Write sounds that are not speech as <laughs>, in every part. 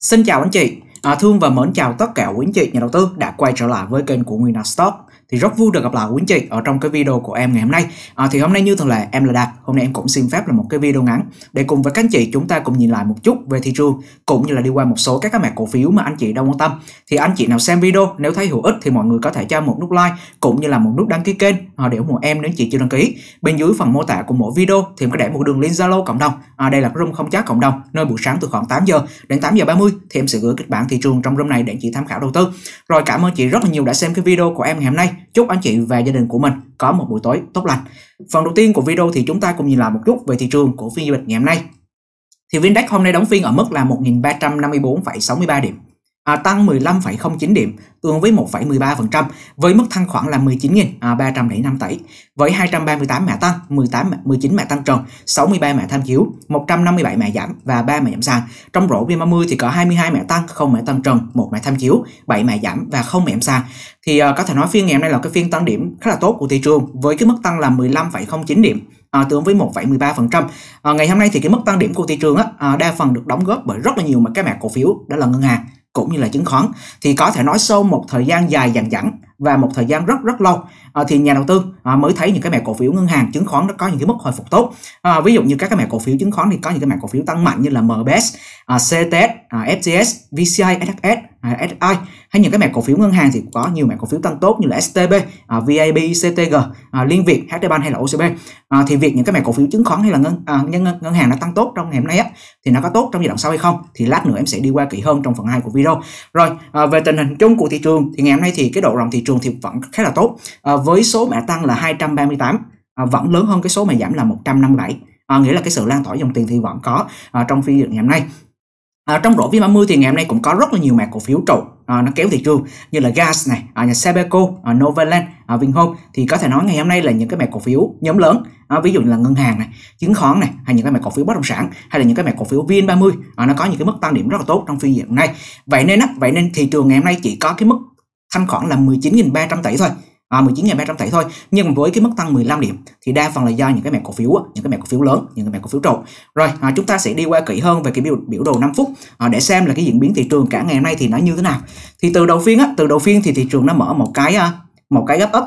Xin chào anh chị, à, thương và mến chào tất cả quý anh chị nhà đầu tư đã quay trở lại với kênh của Nguyên Stock thì rất vui được gặp lại quý anh chị ở trong cái video của em ngày hôm nay à, thì hôm nay như thường lệ em là đạt hôm nay em cũng xin phép là một cái video ngắn để cùng với các anh chị chúng ta cùng nhìn lại một chút về thị trường cũng như là đi qua một số các cái mã cổ phiếu mà anh chị đang quan tâm thì anh chị nào xem video nếu thấy hữu ích thì mọi người có thể cho một nút like cũng như là một nút đăng ký kênh à, để ủng hộ em nếu chị chưa đăng ký bên dưới phần mô tả của mỗi video thì em có để một đường link zalo cộng đồng à, đây là room không chat cộng đồng nơi buổi sáng từ khoảng 8 giờ đến 8 giờ 30 thì em sẽ gửi kịch bản thị trường trong room này để chị tham khảo đầu tư rồi cảm ơn chị rất là nhiều đã xem cái video của em ngày hôm nay Chúc anh chị và gia đình của mình có một buổi tối tốt lành. Phần đầu tiên của video thì chúng ta cùng nhìn lại một chút về thị trường của phiên giao dịch ngày hôm nay. Thì VN-Index hôm nay đóng phiên ở mức là 1.354,63 điểm à, tăng 15,09 điểm tương với 1,13% với mức thanh khoản là 19.305 à, tỷ với 238 mã tăng, 18 mã, 19 mã tăng trần, 63 mã tham chiếu, 157 mã giảm và 3 mã giảm sàn. Trong rổ VN30 thì có 22 mã tăng, không mã tăng trần, một mã tham chiếu, 7 mã giảm và không mã giảm sàn. Thì uh, có thể nói phiên ngày hôm nay là cái phiên tăng điểm khá là tốt của thị trường với cái mức tăng là 15,09 điểm à, tương với 1,13%. À, ngày hôm nay thì cái mức tăng điểm của thị trường á, à, đa phần được đóng góp bởi rất là nhiều mà các mã cổ phiếu đó là ngân hàng cũng như là chứng khoán thì có thể nói sâu một thời gian dài dằng dẳng và một thời gian rất rất lâu ờ, thì nhà đầu tư ờ, mới thấy những cái mẻ cổ phiếu ngân hàng chứng khoán nó có những cái mức hồi phục tốt ờ, ví dụ như các cái mẻ cổ phiếu chứng khoán thì có những cái mẻ cổ phiếu tăng mạnh như là MBS, CTS, à, FTS, VCI, SHS à, SI hay những cái mẻ cổ phiếu ngân hàng thì có nhiều mẻ cổ phiếu tăng tốt như là STB, à, VIB, CTG, à, Liên Việt, HDBank hay là OCB à, thì việc những cái mẻ cổ phiếu chứng khoán hay là ngân, ngân, ngân hàng nó tăng tốt trong ngày hôm nay á, thì nó có tốt trong giai đoạn sau hay không thì lát nữa em sẽ đi qua kỹ hơn trong phần 2 của video rồi về tình hình chung của thị trường thì ngày hôm nay thì cái độ rộng thị trường thì vẫn khá là tốt với số mẻ tăng là 238 à, vẫn lớn hơn cái số mà giảm là 157 à, nghĩa là cái sự lan tỏa dòng tiền thì vẫn có à, trong phiên ngày hôm nay À, trong rổ VN30 thì ngày hôm nay cũng có rất là nhiều mã cổ phiếu trụ à, nó kéo thị trường như là gas này, à, nhà Sabeco, à, Novaland, à, Vinhome thì có thể nói ngày hôm nay là những cái mã cổ phiếu nhóm lớn à, ví dụ như là ngân hàng này, chứng khoán này hay những cái mã cổ phiếu bất động sản hay là những cái mã cổ phiếu VN30 à, nó có những cái mức tăng điểm rất là tốt trong phiên hiện nay. Vậy nên á, vậy nên thị trường ngày hôm nay chỉ có cái mức thanh khoản là 19.300 tỷ thôi à, 19.300 tỷ thôi nhưng với cái mức tăng 15 điểm thì đa phần là do những cái mẹ cổ phiếu những cái mẹ cổ phiếu lớn những cái mẹ cổ phiếu trụ rồi à, chúng ta sẽ đi qua kỹ hơn về cái biểu, biểu đồ 5 phút à, để xem là cái diễn biến thị trường cả ngày hôm nay thì nó như thế nào thì từ đầu phiên á, từ đầu phiên thì thị trường nó mở một cái à, một cái gấp up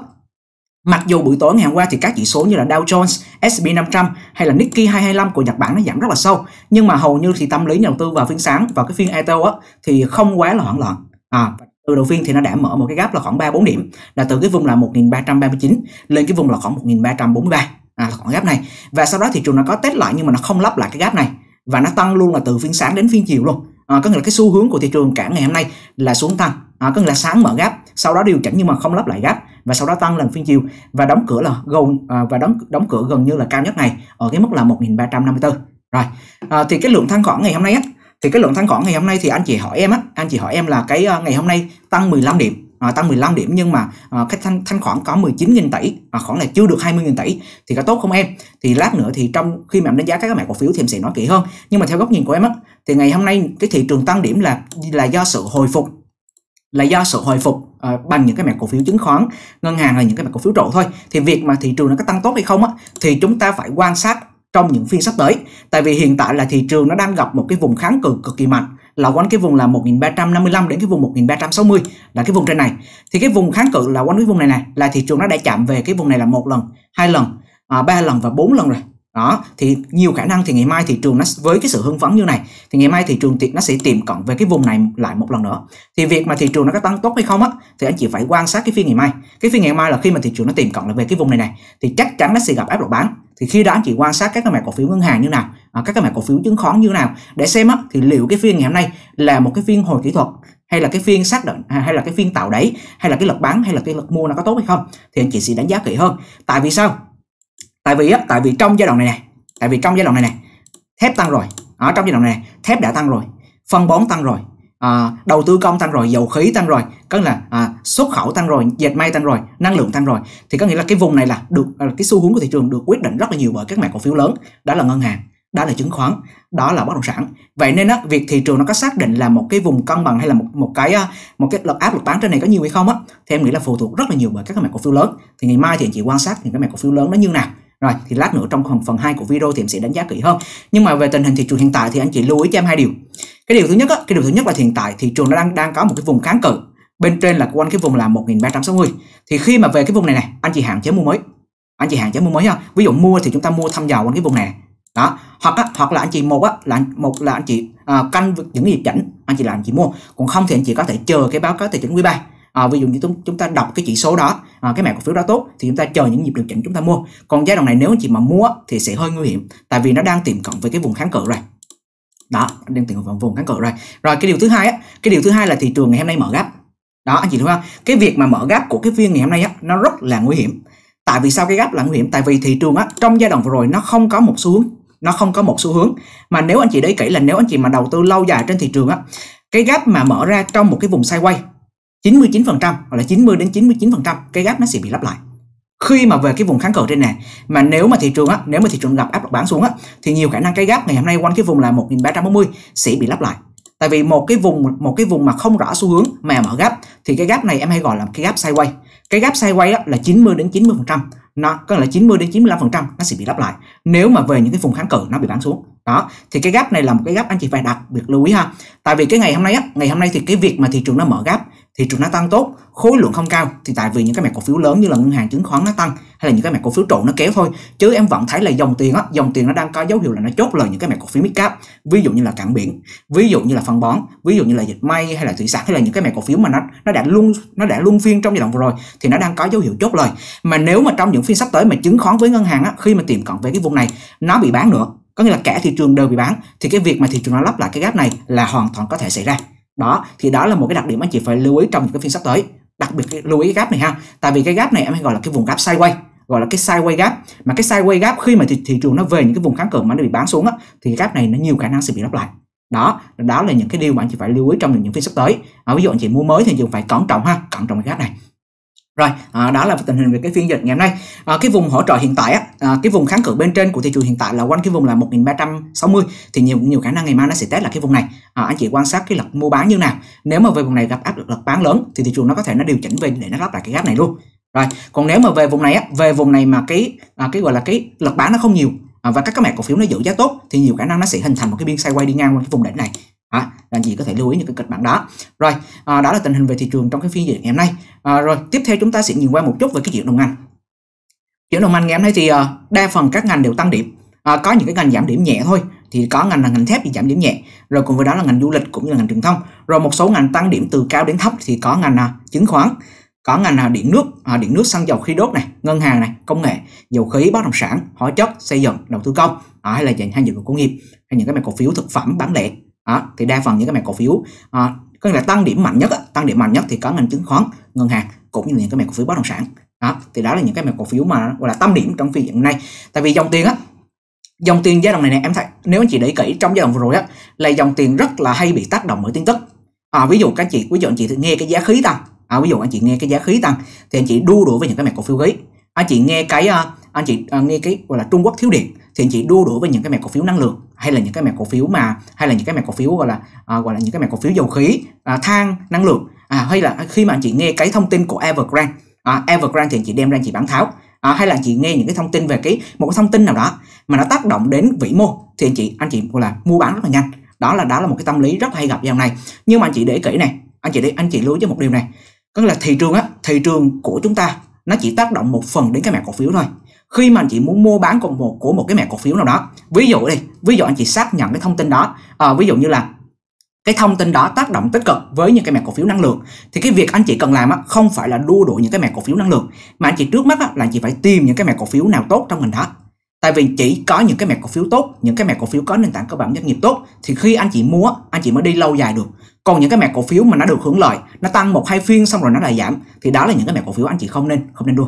Mặc dù buổi tối ngày hôm qua thì các chỉ số như là Dow Jones, S&P 500 hay là Nikkei 225 của Nhật Bản nó giảm rất là sâu nhưng mà hầu như thì tâm lý nhà đầu tư vào phiên sáng vào cái phiên ITO á, thì không quá là hoảng loạn à, ừ, đầu phiên thì nó đã mở một cái gap là khoảng 3 4 điểm là từ cái vùng là 1339 lên cái vùng là khoảng 1343 à, là khoảng gap này và sau đó thị trường nó có test lại nhưng mà nó không lắp lại cái gap này và nó tăng luôn là từ phiên sáng đến phiên chiều luôn à, có nghĩa là cái xu hướng của thị trường cả ngày hôm nay là xuống tăng à, có nghĩa là sáng mở gap sau đó điều chỉnh nhưng mà không lắp lại gap và sau đó tăng lần phiên chiều và đóng cửa là gần à, và đóng đóng cửa gần như là cao nhất ngày ở cái mức là 1354 rồi à, thì cái lượng thanh khoản ngày hôm nay á, thì cái lượng thanh khoản ngày hôm nay thì anh chị hỏi em á anh chị hỏi em là cái ờ, ngày hôm nay tăng 15 điểm à, tăng 15 điểm nhưng mà à, cái thanh thanh khoản có 19.000 tỷ à, khoảng là chưa được 20.000 tỷ thì có tốt không em thì lát nữa thì trong khi mà em đánh giá các mã cổ phiếu thì em sẽ nói kỹ hơn nhưng mà theo góc nhìn của em á thì ngày hôm nay cái thị trường tăng điểm là là do sự hồi phục là do sự hồi phục uh, bằng những cái mảng cổ phiếu chứng khoán ngân hàng hay những cái mảng cổ phiếu trụ thôi thì việc mà thị trường nó có tăng tốt hay không á, thì chúng ta phải quan sát trong những phiên sắp tới tại vì hiện tại là thị trường nó đang gặp một cái vùng kháng cự cực kỳ mạnh là quanh cái vùng là 1355 đến cái vùng 1360 là cái vùng trên này thì cái vùng kháng cự là quanh cái vùng này này là thị trường nó đã chạm về cái vùng này là một lần hai lần à, ba lần và bốn lần rồi đó thì nhiều khả năng thì ngày mai thị trường nó với cái sự hưng phấn như này thì ngày mai thị trường nó sẽ tiệm cận về cái vùng này lại một lần nữa thì việc mà thị trường nó có tăng tốt hay không á thì anh chị phải quan sát cái phiên ngày mai cái phiên ngày mai là khi mà thị trường nó tiệm cận lại về cái vùng này này thì chắc chắn nó sẽ gặp áp lực bán thì khi đó anh chị quan sát các cái mã cổ phiếu ngân hàng như nào à, các cái mã cổ phiếu chứng khoán như nào để xem á thì liệu cái phiên ngày hôm nay là một cái phiên hồi kỹ thuật hay là cái phiên xác định à, hay là cái phiên tạo đáy hay là cái lực bán hay là cái lực mua nó có tốt hay không thì anh chị sẽ đánh giá kỹ hơn tại vì sao tại vì á tại vì trong giai đoạn này này tại vì trong giai đoạn này này thép tăng rồi ở trong giai đoạn này, này thép đã tăng rồi phân bón tăng rồi à, đầu tư công tăng rồi dầu khí tăng rồi có là à, xuất khẩu tăng rồi dệt may tăng rồi năng lượng tăng rồi thì có nghĩa là cái vùng này là được là cái xu hướng của thị trường được quyết định rất là nhiều bởi các mảng cổ phiếu lớn đó là ngân hàng đó là chứng khoán đó là bất động sản vậy nên á việc thị trường nó có xác định là một cái vùng cân bằng hay là một một cái à, một cái lực áp lực bán trên này có nhiều hay không á thì em nghĩ là phụ thuộc rất là nhiều bởi các mảng cổ phiếu lớn thì ngày mai thì anh chị quan sát những cái mảng cổ phiếu lớn nó như nào rồi thì lát nữa trong phần 2 của video thì em sẽ đánh giá kỹ hơn. Nhưng mà về tình hình thị trường hiện tại thì anh chị lưu ý cho em hai điều. Cái điều thứ nhất á, cái điều thứ nhất là hiện tại thị trường nó đang đang có một cái vùng kháng cự. Bên trên là quanh cái vùng là 1360. Thì khi mà về cái vùng này này, anh chị hạn chế mua mới. Anh chị hạn chế mua mới ha. Ví dụ mua thì chúng ta mua thăm dò quanh cái vùng này. Đó, hoặc á, hoặc là anh chị một á là một là anh chị à, canh những dịp chảnh, anh chị làm anh chị mua. Còn không thì anh chị có thể chờ cái báo cáo tài chính quý 3 à, ví dụ như chúng, chúng ta đọc cái chỉ số đó à, cái mã cổ phiếu đó tốt thì chúng ta chờ những nhịp điều chỉnh chúng ta mua còn giai đoạn này nếu anh chị mà mua thì sẽ hơi nguy hiểm tại vì nó đang tiềm cận với cái vùng kháng cự rồi đó đang tiềm cận vùng kháng cự rồi rồi cái điều thứ hai á cái điều thứ hai là thị trường ngày hôm nay mở gap đó anh chị thấy không cái việc mà mở gap của cái phiên ngày hôm nay á nó rất là nguy hiểm tại vì sao cái gap là nguy hiểm tại vì thị trường á trong giai đoạn vừa rồi nó không có một xu hướng nó không có một xu hướng mà nếu anh chị đấy kỹ là nếu anh chị mà đầu tư lâu dài trên thị trường á cái gap mà mở ra trong một cái vùng sideways 99% hoặc là 90 đến 99% cái gap nó sẽ bị lắp lại khi mà về cái vùng kháng cự trên này mà nếu mà thị trường á nếu mà thị trường gặp áp lực bán xuống á thì nhiều khả năng cái gap ngày hôm nay quanh cái vùng là 1340 sẽ bị lắp lại tại vì một cái vùng một cái vùng mà không rõ xu hướng mà mở gap thì cái gap này em hay gọi là cái gap sideways cái gap sideways á, là 90 đến 90 phần trăm nó có là 90 đến 95 phần trăm nó sẽ bị lắp lại nếu mà về những cái vùng kháng cự nó bị bán xuống đó thì cái gap này là một cái gap anh chị phải đặc biệt lưu ý ha tại vì cái ngày hôm nay á, ngày hôm nay thì cái việc mà thị trường nó mở gap thị trường nó tăng tốt khối lượng không cao thì tại vì những cái mảng cổ phiếu lớn như là ngân hàng chứng khoán nó tăng hay là những cái mảng cổ phiếu trụ nó kéo thôi chứ em vẫn thấy là dòng tiền á dòng tiền nó đang có dấu hiệu là nó chốt lời những cái mảng cổ phiếu mid cap ví dụ như là cảng biển ví dụ như là phân bón ví dụ như là dịch may hay là thủy sản hay là những cái mảng cổ phiếu mà nó nó đã luôn nó đã luôn phiên trong giai đoạn vừa rồi thì nó đang có dấu hiệu chốt lời mà nếu mà trong những phiên sắp tới mà chứng khoán với ngân hàng á khi mà tiềm cận về cái vùng này nó bị bán nữa có nghĩa là cả thị trường đều bị bán thì cái việc mà thị trường nó lắp lại cái gap này là hoàn toàn có thể xảy ra đó thì đó là một cái đặc điểm anh chị phải lưu ý trong những cái phiên sắp tới đặc biệt lưu ý cái gap này ha tại vì cái gap này em hay gọi là cái vùng gap sideways gọi là cái sideways gap mà cái sideways gap khi mà thị, thị trường nó về những cái vùng kháng cự mà nó bị bán xuống á, thì gap này nó nhiều khả năng sẽ bị lắp lại đó đó là những cái điều mà anh chị phải lưu ý trong những phiên sắp tới à, ví dụ anh chị mua mới thì anh chị phải cẩn trọng ha cẩn trọng cái gap này rồi, à, đó là tình hình về cái phiên dịch ngày hôm nay. À, cái vùng hỗ trợ hiện tại á, à, cái vùng kháng cự bên trên của thị trường hiện tại là quanh cái vùng là 1360 thì nhiều nhiều khả năng ngày mai nó sẽ test là cái vùng này. À, anh chị quan sát cái lực mua bán như nào. Nếu mà về vùng này gặp áp lực lực bán lớn thì thị trường nó có thể nó điều chỉnh về để nó lắp lại cái gap này luôn. Rồi, còn nếu mà về vùng này á, về vùng này mà cái à, cái gọi là cái lực bán nó không nhiều à, và các cái mẻ cổ phiếu nó giữ giá tốt thì nhiều khả năng nó sẽ hình thành một cái biên sideways đi ngang qua cái vùng đỉnh này À, là gì có thể lưu ý những cái kịch bản đó rồi à, đó là tình hình về thị trường trong cái phiên dịch ngày hôm nay à, rồi tiếp theo chúng ta sẽ nhìn qua một chút về cái chuyện đồng ngành chuyện đồng ngành ngày hôm nay thì à, đa phần các ngành đều tăng điểm à, có những cái ngành giảm điểm nhẹ thôi thì có ngành là ngành thép thì giảm điểm nhẹ rồi cùng với đó là ngành du lịch cũng như là ngành truyền thông rồi một số ngành tăng điểm từ cao đến thấp thì có ngành à, chứng khoán có ngành à, điện nước à, điện nước xăng dầu khí đốt này ngân hàng này công nghệ dầu khí bất động sản hóa chất xây dựng đầu tư công à, hay là dành hay dịch vụ công nghiệp hay những cái mảng cổ phiếu thực phẩm bán lẻ đó, thì đa phần những cái mảng cổ phiếu à, có nghĩa là tăng điểm mạnh nhất tăng điểm mạnh nhất thì có ngành chứng khoán ngân hàng cũng như những cái mảng cổ phiếu bất động sản đó thì đó là những cái mảng cổ phiếu mà gọi là tâm điểm trong phiên hiện nay tại vì dòng tiền á dòng tiền giai đoạn này này em thấy nếu anh chị để kỹ trong giai đoạn vừa rồi á là dòng tiền rất là hay bị tác động bởi tin tức à, ví dụ các chị ví dụ anh chị nghe cái giá khí tăng à, ví dụ anh chị nghe cái giá khí tăng thì anh chị đu đuổi với những cái mảng cổ phiếu ấy anh chị nghe cái uh, anh chị uh, nghe cái gọi là Trung Quốc thiếu điện thì anh chị đua đuổi với những cái mẻ cổ phiếu năng lượng hay là những cái mẻ cổ phiếu mà hay là những cái mẻ cổ phiếu gọi là uh, gọi là những cái mẻ cổ phiếu dầu khí uh, than năng lượng à, hay là khi mà anh chị nghe cái thông tin của Evergrande à, Evergrande thì anh chị đem ra anh chị bán tháo à, hay là anh chị nghe những cái thông tin về cái một cái thông tin nào đó mà nó tác động đến vĩ mô thì anh chị anh chị gọi là mua bán rất là nhanh đó là đó là một cái tâm lý rất hay gặp dạo này nhưng mà anh chị để kỹ này anh chị để anh chị lưu ý cho một điều này có là thị trường á thị trường của chúng ta nó chỉ tác động một phần đến cái mảng cổ phiếu thôi khi mà anh chị muốn mua bán cùng một của một cái mẹ cổ phiếu nào đó ví dụ đi ví dụ anh chị xác nhận cái thông tin đó à, ví dụ như là cái thông tin đó tác động tích cực với những cái mẹ cổ phiếu năng lượng thì cái việc anh chị cần làm không phải là đua đuổi những cái mẹ cổ phiếu năng lượng mà anh chị trước mắt là anh chị phải tìm những cái mẹ cổ phiếu nào tốt trong ngành đó tại vì chỉ có những cái mẹ cổ phiếu tốt những cái mẹ cổ phiếu có nền tảng cơ bản doanh nghiệp tốt thì khi anh chị mua anh chị mới đi lâu dài được còn những cái mẹ cổ phiếu mà nó được hưởng lợi nó tăng một hai phiên xong rồi nó lại giảm thì đó là những cái mẹ cổ phiếu anh chị không nên không nên đua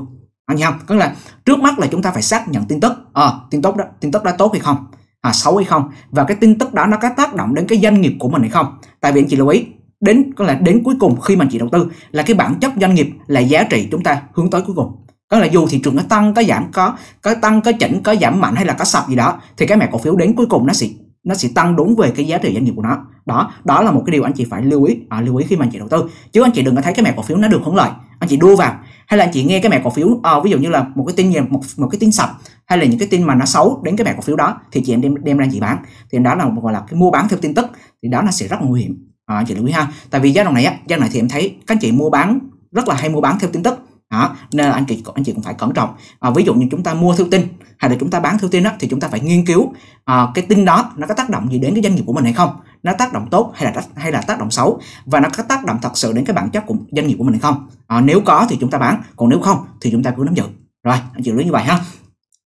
anh không tức là trước mắt là chúng ta phải xác nhận tin tức à, tin tốt đó tin tức đó tốt hay không à, xấu hay không và cái tin tức đó nó có tác động đến cái doanh nghiệp của mình hay không tại vì anh chị lưu ý đến có là đến cuối cùng khi mà chị đầu tư là cái bản chất doanh nghiệp là giá trị chúng ta hướng tới cuối cùng có là dù thị trường có tăng có giảm có có tăng có chỉnh có giảm mạnh hay là có sập gì đó thì cái mẹ cổ phiếu đến cuối cùng nó sẽ nó sẽ tăng đúng về cái giá trị doanh nghiệp của nó đó đó là một cái điều anh chị phải lưu ý à, lưu ý khi mà anh chị đầu tư chứ anh chị đừng có thấy cái mẹ cổ phiếu nó được hưởng lợi anh chị đua vào hay là anh chị nghe cái mẹ cổ phiếu à, ví dụ như là một cái tin gì một một cái tin sập hay là những cái tin mà nó xấu đến cái mẹ cổ phiếu đó thì chị em đem đem ra chị bán thì đó là gọi là cái mua bán theo tin tức thì đó là sẽ rất là nguy hiểm à, anh chị lưu ý ha tại vì giai đoạn này á giai đoạn này thì em thấy các anh chị mua bán rất là hay mua bán theo tin tức đó nên là anh chị anh chị cũng phải cẩn trọng à, ví dụ như chúng ta mua theo tin hay là chúng ta bán theo tin đó, thì chúng ta phải nghiên cứu à, cái tin đó nó có tác động gì đến cái doanh nghiệp của mình hay không nó tác động tốt hay là hay là tác động xấu và nó có tác động thật sự đến cái bản chất của doanh nghiệp của mình hay không à, nếu có thì chúng ta bán còn nếu không thì chúng ta cứ nắm giữ rồi anh chị lưu như vậy ha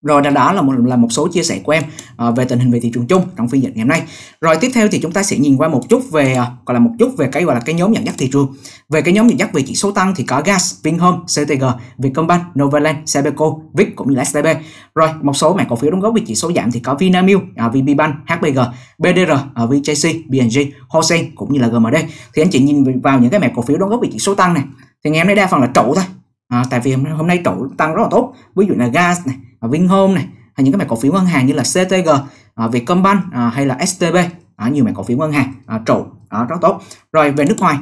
rồi đó là một là một số chia sẻ của em uh, về tình hình về thị trường chung trong phiên dịch ngày hôm nay. Rồi tiếp theo thì chúng ta sẽ nhìn qua một chút về uh, gọi là một chút về cái gọi là cái nhóm nhận dắt thị trường. Về cái nhóm nhận dắt về chỉ số tăng thì có Gas, Vinhome, CTG, Vietcombank, Novaland, Sabeco, Vic cũng như là STB. Rồi một số mảng cổ phiếu đóng góp về chỉ số giảm thì có Vinamilk, uh, ờ, VPBank, HPG, BDR, uh, VJC, BNG, Hosen cũng như là GMD. Thì anh chị nhìn vào những cái mảng cổ phiếu đóng góp về chỉ số tăng này thì ngày hôm nay đa phần là trụ thôi. À, tại vì hôm nay trụ tăng rất là tốt ví dụ là gas này Ờ, Vinhome này hay những cái mã cổ phiếu ngân hàng như là CTG, à, ờ, Vietcombank à, hay là STB nhiều mã cổ phiếu ngân hàng à, trụ rất tốt. Rồi về nước ngoài